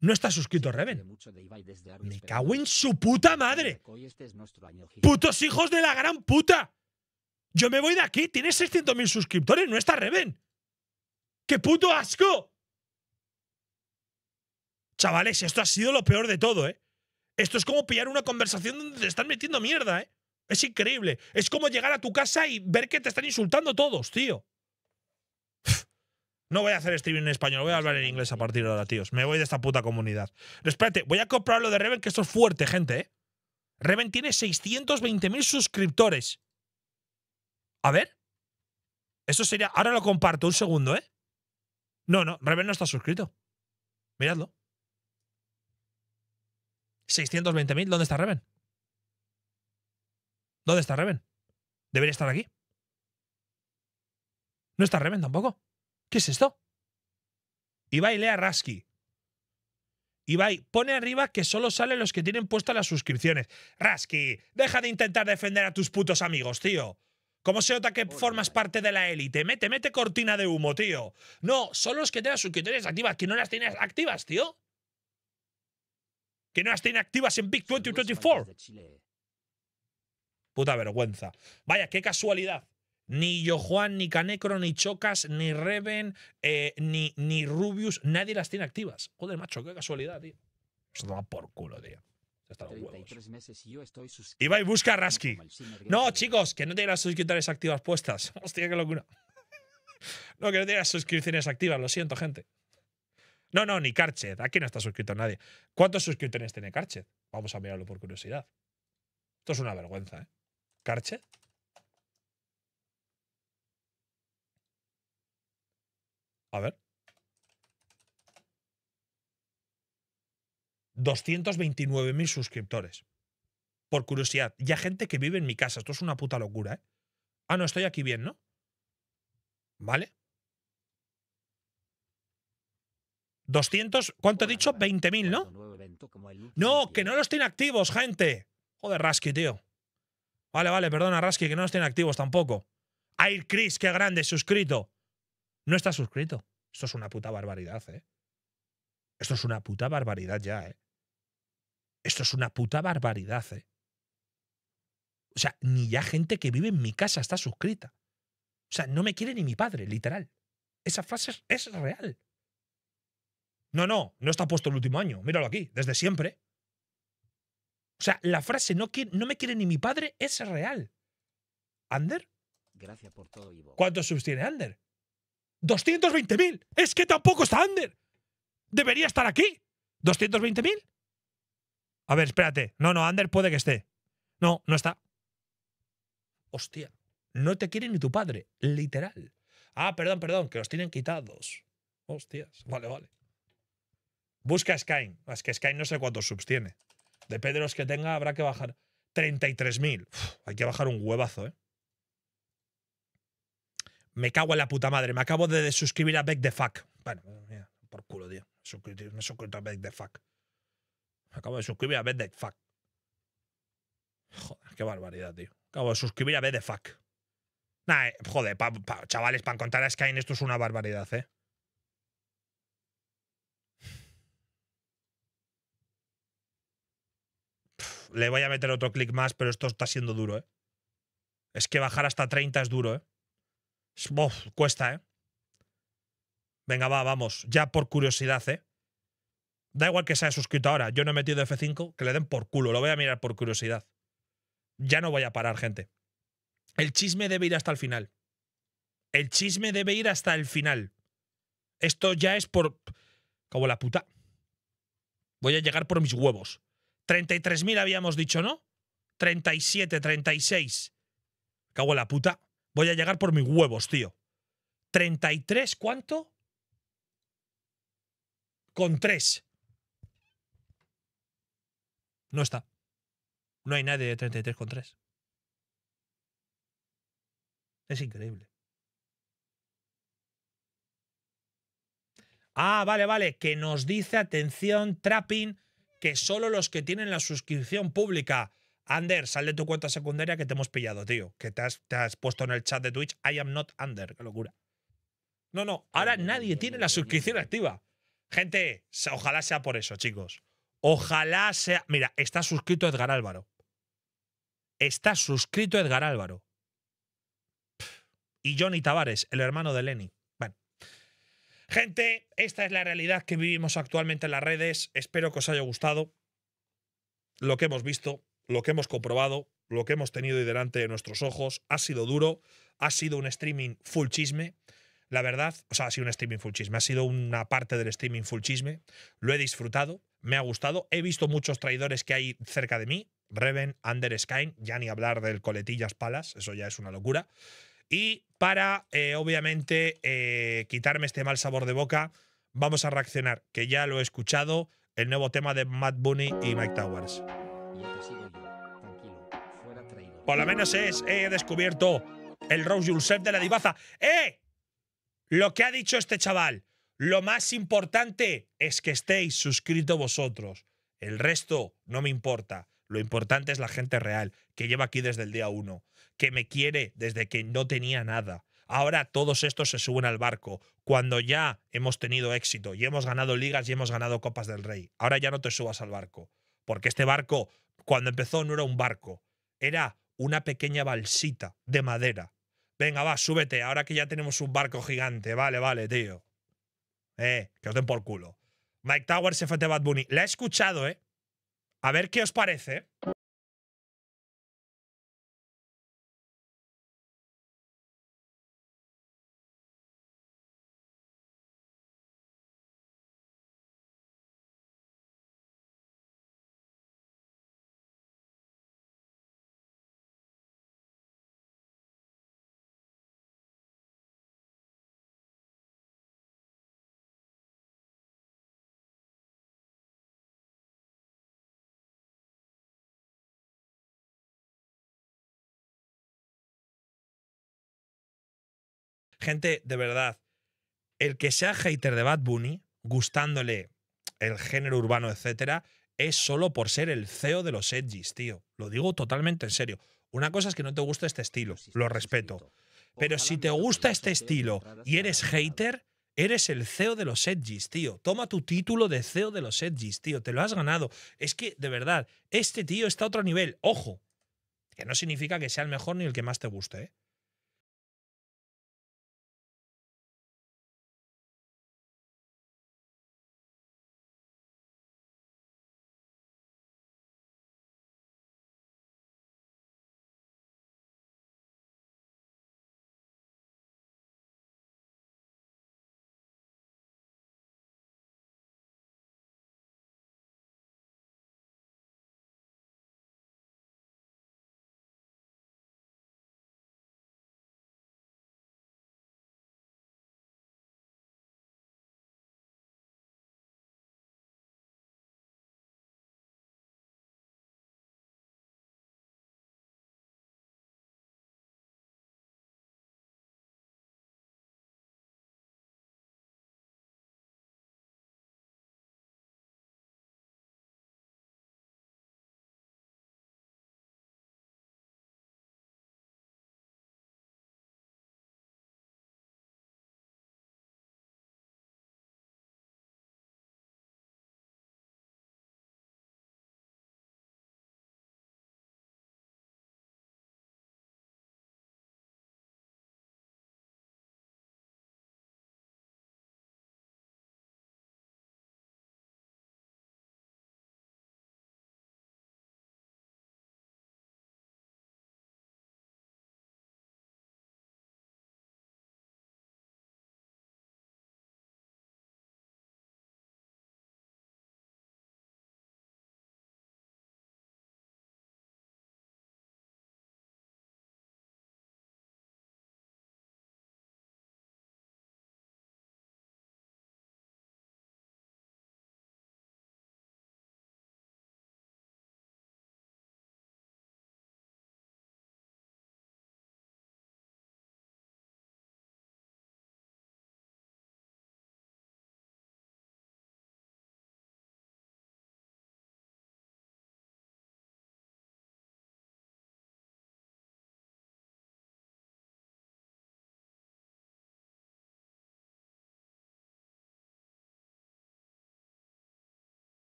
No está suscrito Reven. Me cago su puta madre. Este Putos hijos de la gran puta. Yo me voy de aquí, tienes 600.000 suscriptores, no está Reven. ¡Qué puto asco! Chavales, esto ha sido lo peor de todo, ¿eh? Esto es como pillar una conversación donde te están metiendo mierda, ¿eh? Es increíble. Es como llegar a tu casa y ver que te están insultando todos, tío. No voy a hacer streaming en español, voy a hablar en inglés a partir de ahora, tíos. Me voy de esta puta comunidad. espérate, voy a comprar lo de Reven, que esto es fuerte, gente, ¿eh? Reven tiene 620.000 suscriptores. A ver. Eso sería. Ahora lo comparto, un segundo, ¿eh? No, no, Reven no está suscrito. Miradlo. 620.000, ¿dónde está Reven? ¿Dónde está Reven? Debería estar aquí. No está Reven tampoco. ¿Qué es esto? Ibai lea Rasky. Ibai, pone arriba que solo salen los que tienen puestas las suscripciones. Rasky, deja de intentar defender a tus putos amigos, tío. ¿Cómo se nota que formas parte de la élite? Mete, mete cortina de humo, tío. No, son los que tengan suscriptores activas, que no las tienes activas, tío. Que no las tiene activas en Big 2024. Puta vergüenza. Vaya, qué casualidad. Ni Yo ni Canecro, ni Chocas, ni Reven, eh, ni, ni Rubius, nadie las tiene activas. Joder, macho, qué casualidad, tío. Se toma por culo, tío y Iba y busca a Rasky. No, chicos, que no tengas las suscripciones activas puestas. Hostia, qué locura. No, que no tiene suscripciones activas, lo siento, gente. No, no, ni Karchet. Aquí no está suscrito nadie. ¿Cuántos suscriptores tiene Karchet? Vamos a mirarlo por curiosidad. Esto es una vergüenza, ¿eh? ¿Karchet? A ver. 229.000 suscriptores. Por curiosidad, ya gente que vive en mi casa. Esto es una puta locura, ¿eh? Ah, no, estoy aquí bien, ¿no? ¿Vale? 200, ¿cuánto he dicho? 20.000, ¿no? No, que no los tiene activos, gente. Joder, Rasky, tío. Vale, vale, perdona, Rasky, que no los tiene activos tampoco. Air Chris, qué grande, suscrito. No está suscrito. Esto es una puta barbaridad, ¿eh? Esto es una puta barbaridad ya, ¿eh? Esto es una puta barbaridad. ¿eh? O sea, ni ya gente que vive en mi casa está suscrita. O sea, no me quiere ni mi padre, literal. Esa frase es, real. No, no, no está puesto el último año. Míralo aquí, desde siempre. O sea, la frase no, no me quiere ni mi padre es real. ¿Ander? Gracias por todo, Ivo. ¿Cuántos subs tiene Ander? ¡220.000! ¡Es que tampoco está Ander! ¡Debería estar aquí! ¿220.000? A ver, espérate. No, no, Ander puede que esté. No, no está. Hostia, no te quiere ni tu padre, literal. Ah, perdón, perdón, que los tienen quitados. Hostias, vale, vale. Busca a Skyne. Ah, es que Skyne no sé cuántos subs tiene. Depende de los que tenga, habrá que bajar. 33.000. Hay que bajar un huevazo, ¿eh? Me cago en la puta madre. Me acabo de suscribir a Back the Fuck. Bueno, por culo, tío. Me he suscrito a Beck the Fuck. Acabo de suscribir a vez Fuck. Joder, qué barbaridad, tío. Acabo de suscribir a vez the Fuck. Nah, eh, joder, chavales, para encontrar a Skyne esto es una barbaridad, ¿eh? le voy a meter otro clic más, pero esto está siendo duro, ¿eh? Es que bajar hasta 30 es duro, ¿eh? cuesta, ¿eh? Venga, va, vamos. Ya por curiosidad, ¿eh? Da igual que sea suscrito ahora. Yo no he metido F5, que le den por culo. Lo voy a mirar por curiosidad. Ya no voy a parar, gente. El chisme debe ir hasta el final. El chisme debe ir hasta el final. Esto ya es por. Cabo la puta. Voy a llegar por mis huevos. 33.000 habíamos dicho, ¿no? 37, 36. Cago en la puta. Voy a llegar por mis huevos, tío. 33, ¿cuánto? Con 3. No está. No hay nadie de 33,3. Es increíble. Ah, vale, vale, que nos dice, atención, Trapping, que solo los que tienen la suscripción pública. Under, sal de tu cuenta secundaria que te hemos pillado, tío. Que te has, puesto en el chat de Twitch, I am not under. Qué locura. No, no, ahora nadie tiene la suscripción activa. Gente, ojalá sea por eso, chicos. Ojalá sea. Mira, está suscrito Edgar Álvaro. Está suscrito Edgar Álvaro. Y Johnny Tavares, el hermano de Lenny. Bueno. Gente, esta es la realidad que vivimos actualmente en las redes. Espero que os haya gustado lo que hemos visto, lo que hemos comprobado, lo que hemos tenido delante de nuestros ojos. Ha sido duro, ha sido un streaming full chisme. La verdad, o sea, ha sido un streaming full chisme, ha sido una parte del streaming full chisme, lo he disfrutado, me ha gustado, he visto muchos traidores que hay cerca de mí, Reven, Under ya ni hablar del coletillas palas, eso ya es una locura. Y para, eh, obviamente, eh, quitarme este mal sabor de boca, vamos a reaccionar, que ya lo he escuchado, el nuevo tema de Matt Bunny y Mike Towers. Por lo menos es, he descubierto el Rose Yourself de la Divaza. ¡Eh! lo que ha dicho este chaval. Lo más importante es que estéis suscritos vosotros. El resto no me importa. Lo importante es la gente real, que lleva aquí desde el día uno, que me quiere desde que no tenía nada. Ahora todos estos se suben al barco, cuando ya hemos tenido éxito y hemos ganado ligas y hemos ganado Copas del Rey. Ahora ya no te subas al barco, porque este barco, cuando empezó, no era un barco, era una pequeña balsita de madera Venga, va, súbete, ahora que ya tenemos un barco gigante. Vale, vale, tío. Eh, que os den por culo. Mike Towers, FT Bad Bunny. La he escuchado, ¿eh? A ver qué os parece. gente, de verdad, el que sea hater de Bad Bunny, gustándole el género urbano, etcétera, es solo por ser el CEO de los edgys, tío. Lo digo totalmente en serio. Una cosa es que no te gusta este estilo, lo respeto. Pero si te gusta este estilo y eres hater, eres el CEO de los edgys, tío. Toma tu título de CEO de los edgys, tío. Te lo has ganado. Es que, de verdad, este tío está a otro nivel. Ojo, que no significa que sea el mejor ni el que más te guste, ¿eh?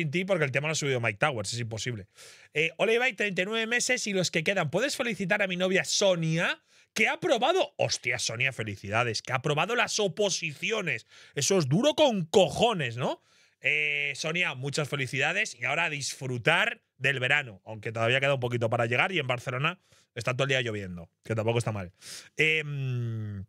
Sin ti, porque el tema lo ha subido Mike Towers, es imposible. Eh, 39 meses y los que quedan. ¿Puedes felicitar a mi novia Sonia? que ha probado hostia Sonia, felicidades, que ha probado las oposiciones. Eso es duro con cojones, ¿no? Eh, Sonia, muchas felicidades y ahora disfrutar del verano, aunque todavía queda un poquito para llegar y en Barcelona está todo el día lloviendo, que tampoco está mal. Em,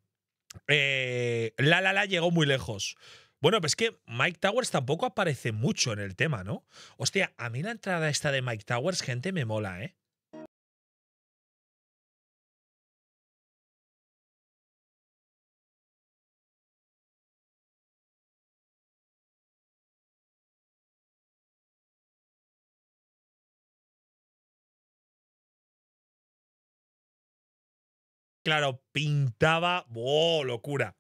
eh, la La llegó muy lejos. Bueno, pues es que Mike Towers tampoco aparece mucho en el tema, ¿no? Hostia, a mí la entrada esta de Mike Towers, gente, me mola, ¿eh? Claro, pintaba, ¡oh, locura!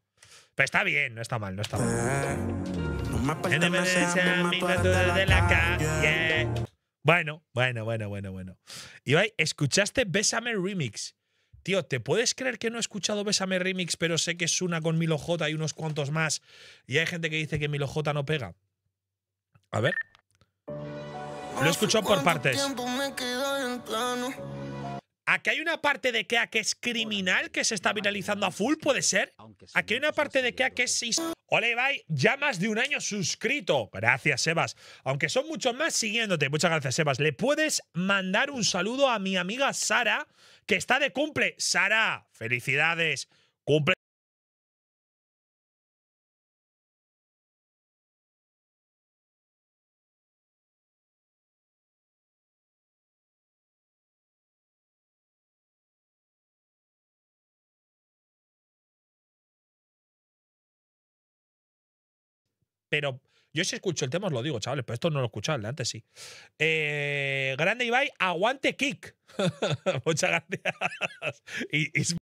Pues está bien, no está mal, no está mal. Bueno, bueno, bueno, bueno, bueno. Ibai, ¿escuchaste Besame Remix? Tío, ¿te puedes creer que no he escuchado Besame Remix, pero sé que es una con Milo J y unos cuantos más? Y hay gente que dice que Milo J no pega. A ver. Lo he escuchado por partes. Aquí hay una parte de Kea que es criminal, que se está viralizando a full, ¿puede ser? Aquí hay una parte de Kea que es... Hola Ibai, ya más de un año suscrito. Gracias, Sebas. Aunque son muchos más siguiéndote. Muchas gracias, Sebas. ¿Le puedes mandar un saludo a mi amiga Sara, que está de cumple? Sara, felicidades. Cumple... pero yo si escucho el tema os lo digo, chavales, pero esto no lo escuchaba, antes sí. Eh, grande Ibai, aguante kick. Muchas gracias.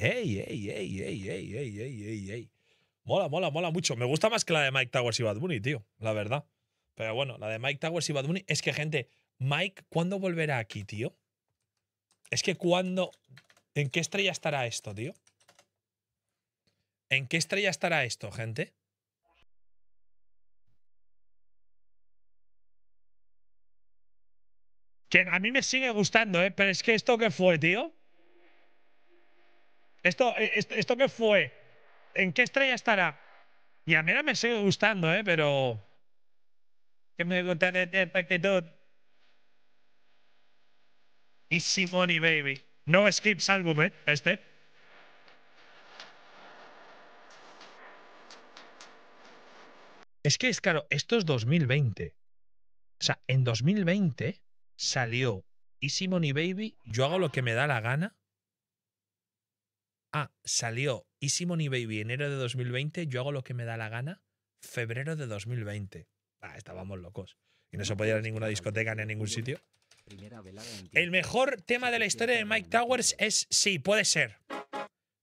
Ey, ey, ey, ey, ey, ey, ey, ey, ey. Mola, mola, mola mucho. Me gusta más que la de Mike Towers y Bad Bunny, tío, la verdad. Pero bueno, la de Mike Towers y Bad Bunny es que, gente, Mike, ¿cuándo volverá aquí, tío? Es que cuando. ¿En qué estrella estará esto, tío? ¿En qué estrella estará esto, gente? Que a mí me sigue gustando, ¿eh? Pero es que esto que fue, tío. Eh, ¿Esto, esto, qué fue? ¿En qué estrella estará? Y a mí me sigue gustando, ¿eh? Pero... ¿Qué me gusta de esta actitud? Easy Money Baby. No skips álbum, ¿eh? Este. Es que es claro, esto es 2020. O sea, en 2020 salió Easy Money Baby, yo hago lo que me da la gana, Ah, salió Easy Money Baby enero de 2020, yo hago lo que me da la gana, febrero de 2020. Ah, estábamos locos. Y no se podía ir a ninguna discoteca ni a ningún sitio. El mejor tema de la historia de Mike Towers es sí, puede ser.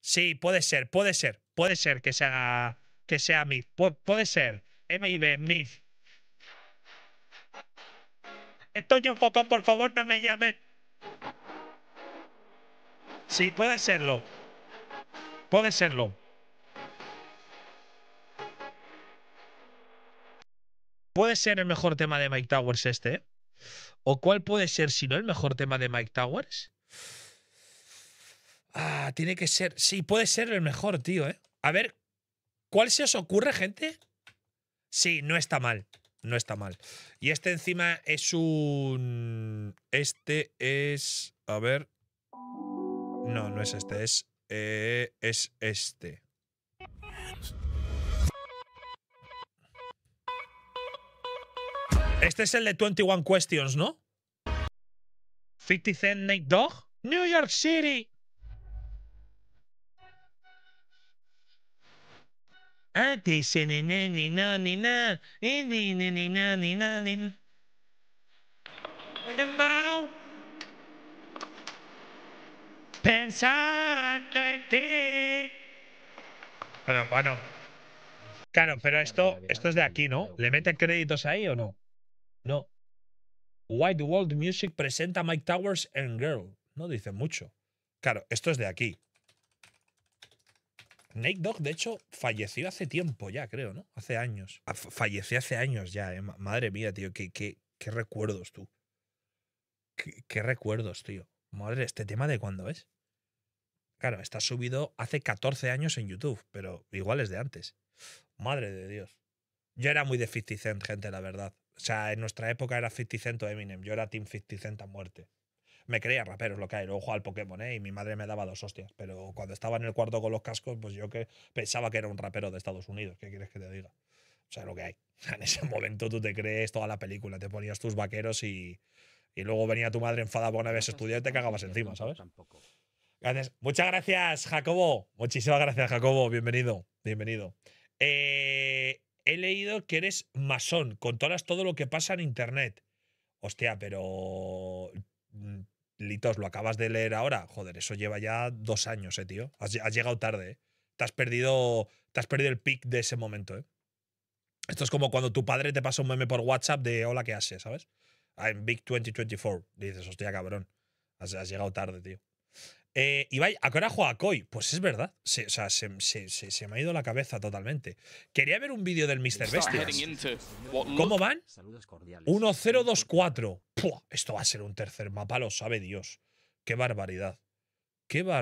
Sí, puede ser, puede ser. Puede ser que sea que sea Myth. puede ser. MIB, Myth. Estoy enfocado, por favor, no me llamen. Sí, puede serlo. Puede serlo. Puede ser el mejor tema de Mike Towers este. ¿O cuál puede ser, si no, el mejor tema de Mike Towers? Ah, tiene que ser. Sí, puede ser el mejor, tío, ¿eh? A ver, ¿cuál se os ocurre, gente? Sí, no está mal. No está mal. Y este encima es un. Este es. A ver. No, no es este, es eh, es este. Este es el de 21 Questions, ¿no? ¿Fifty Cent Dog. New York City. ni ni ni ni pensando en ti. Bueno, bueno. Claro, pero esto, esto es de aquí, ¿no? ¿Le meten créditos ahí o no? No. White World Music presenta Mike Towers and Girl. No dice mucho. Claro, esto es de aquí. Nate Dog, de hecho, falleció hace tiempo ya, creo, ¿no? Hace años. Ah, falleció hace años ya, ¿eh? Madre mía, tío, qué, qué, recuerdos tú. Qué, qué recuerdos, tío. Madre, este tema de cuándo es. Claro, está subido hace 14 años en YouTube, pero igual es de antes. Madre de Dios. Yo era muy de 50 Cent, gente, la verdad. O sea, en nuestra época era 50 Cent o Eminem. Yo era Team 50 Cent a muerte. Me creía rapero, lo que hay. Luego jugaba al Pokémon, ¿eh? Y mi madre me daba dos hostias. Pero cuando estaba en el cuarto con los cascos, pues yo que pensaba que era un rapero de Estados Unidos. ¿Qué quieres que te diga? O sea, lo que hay. En ese momento tú te crees toda la película. Te ponías tus vaqueros y, y luego venía tu madre enfadada por una vez pues estudiado y te cagabas encima, ¿sabes? Tampoco. Muchas gracias, Jacobo. Muchísimas gracias, Jacobo. Bienvenido. Bienvenido. Eh, he leído que eres masón. Controlas todo lo que pasa en internet. Hostia, pero. Mm, Litos, lo acabas de leer ahora. Joder, eso lleva ya dos años, eh, tío. Has, llegado tarde, eh. Te has perdido. Te has perdido el pic de ese momento, eh. Esto es como cuando tu padre te pasa un meme por WhatsApp de hola, ¿qué haces? ¿Sabes? I'm ah, Big 2024. Dices, hostia, cabrón. has llegado tarde, tío. Eh, Ibai, ¿a qué hora juega Koi? Pues es verdad. Se, o sea, se, se, me ha ido la cabeza totalmente. Quería ver un vídeo del Mr. Bestias. ¿Cómo van? 1-0-2-4. Esto va a ser un tercer mapa, lo sabe Dios. Qué barbaridad. Qué barbaridad.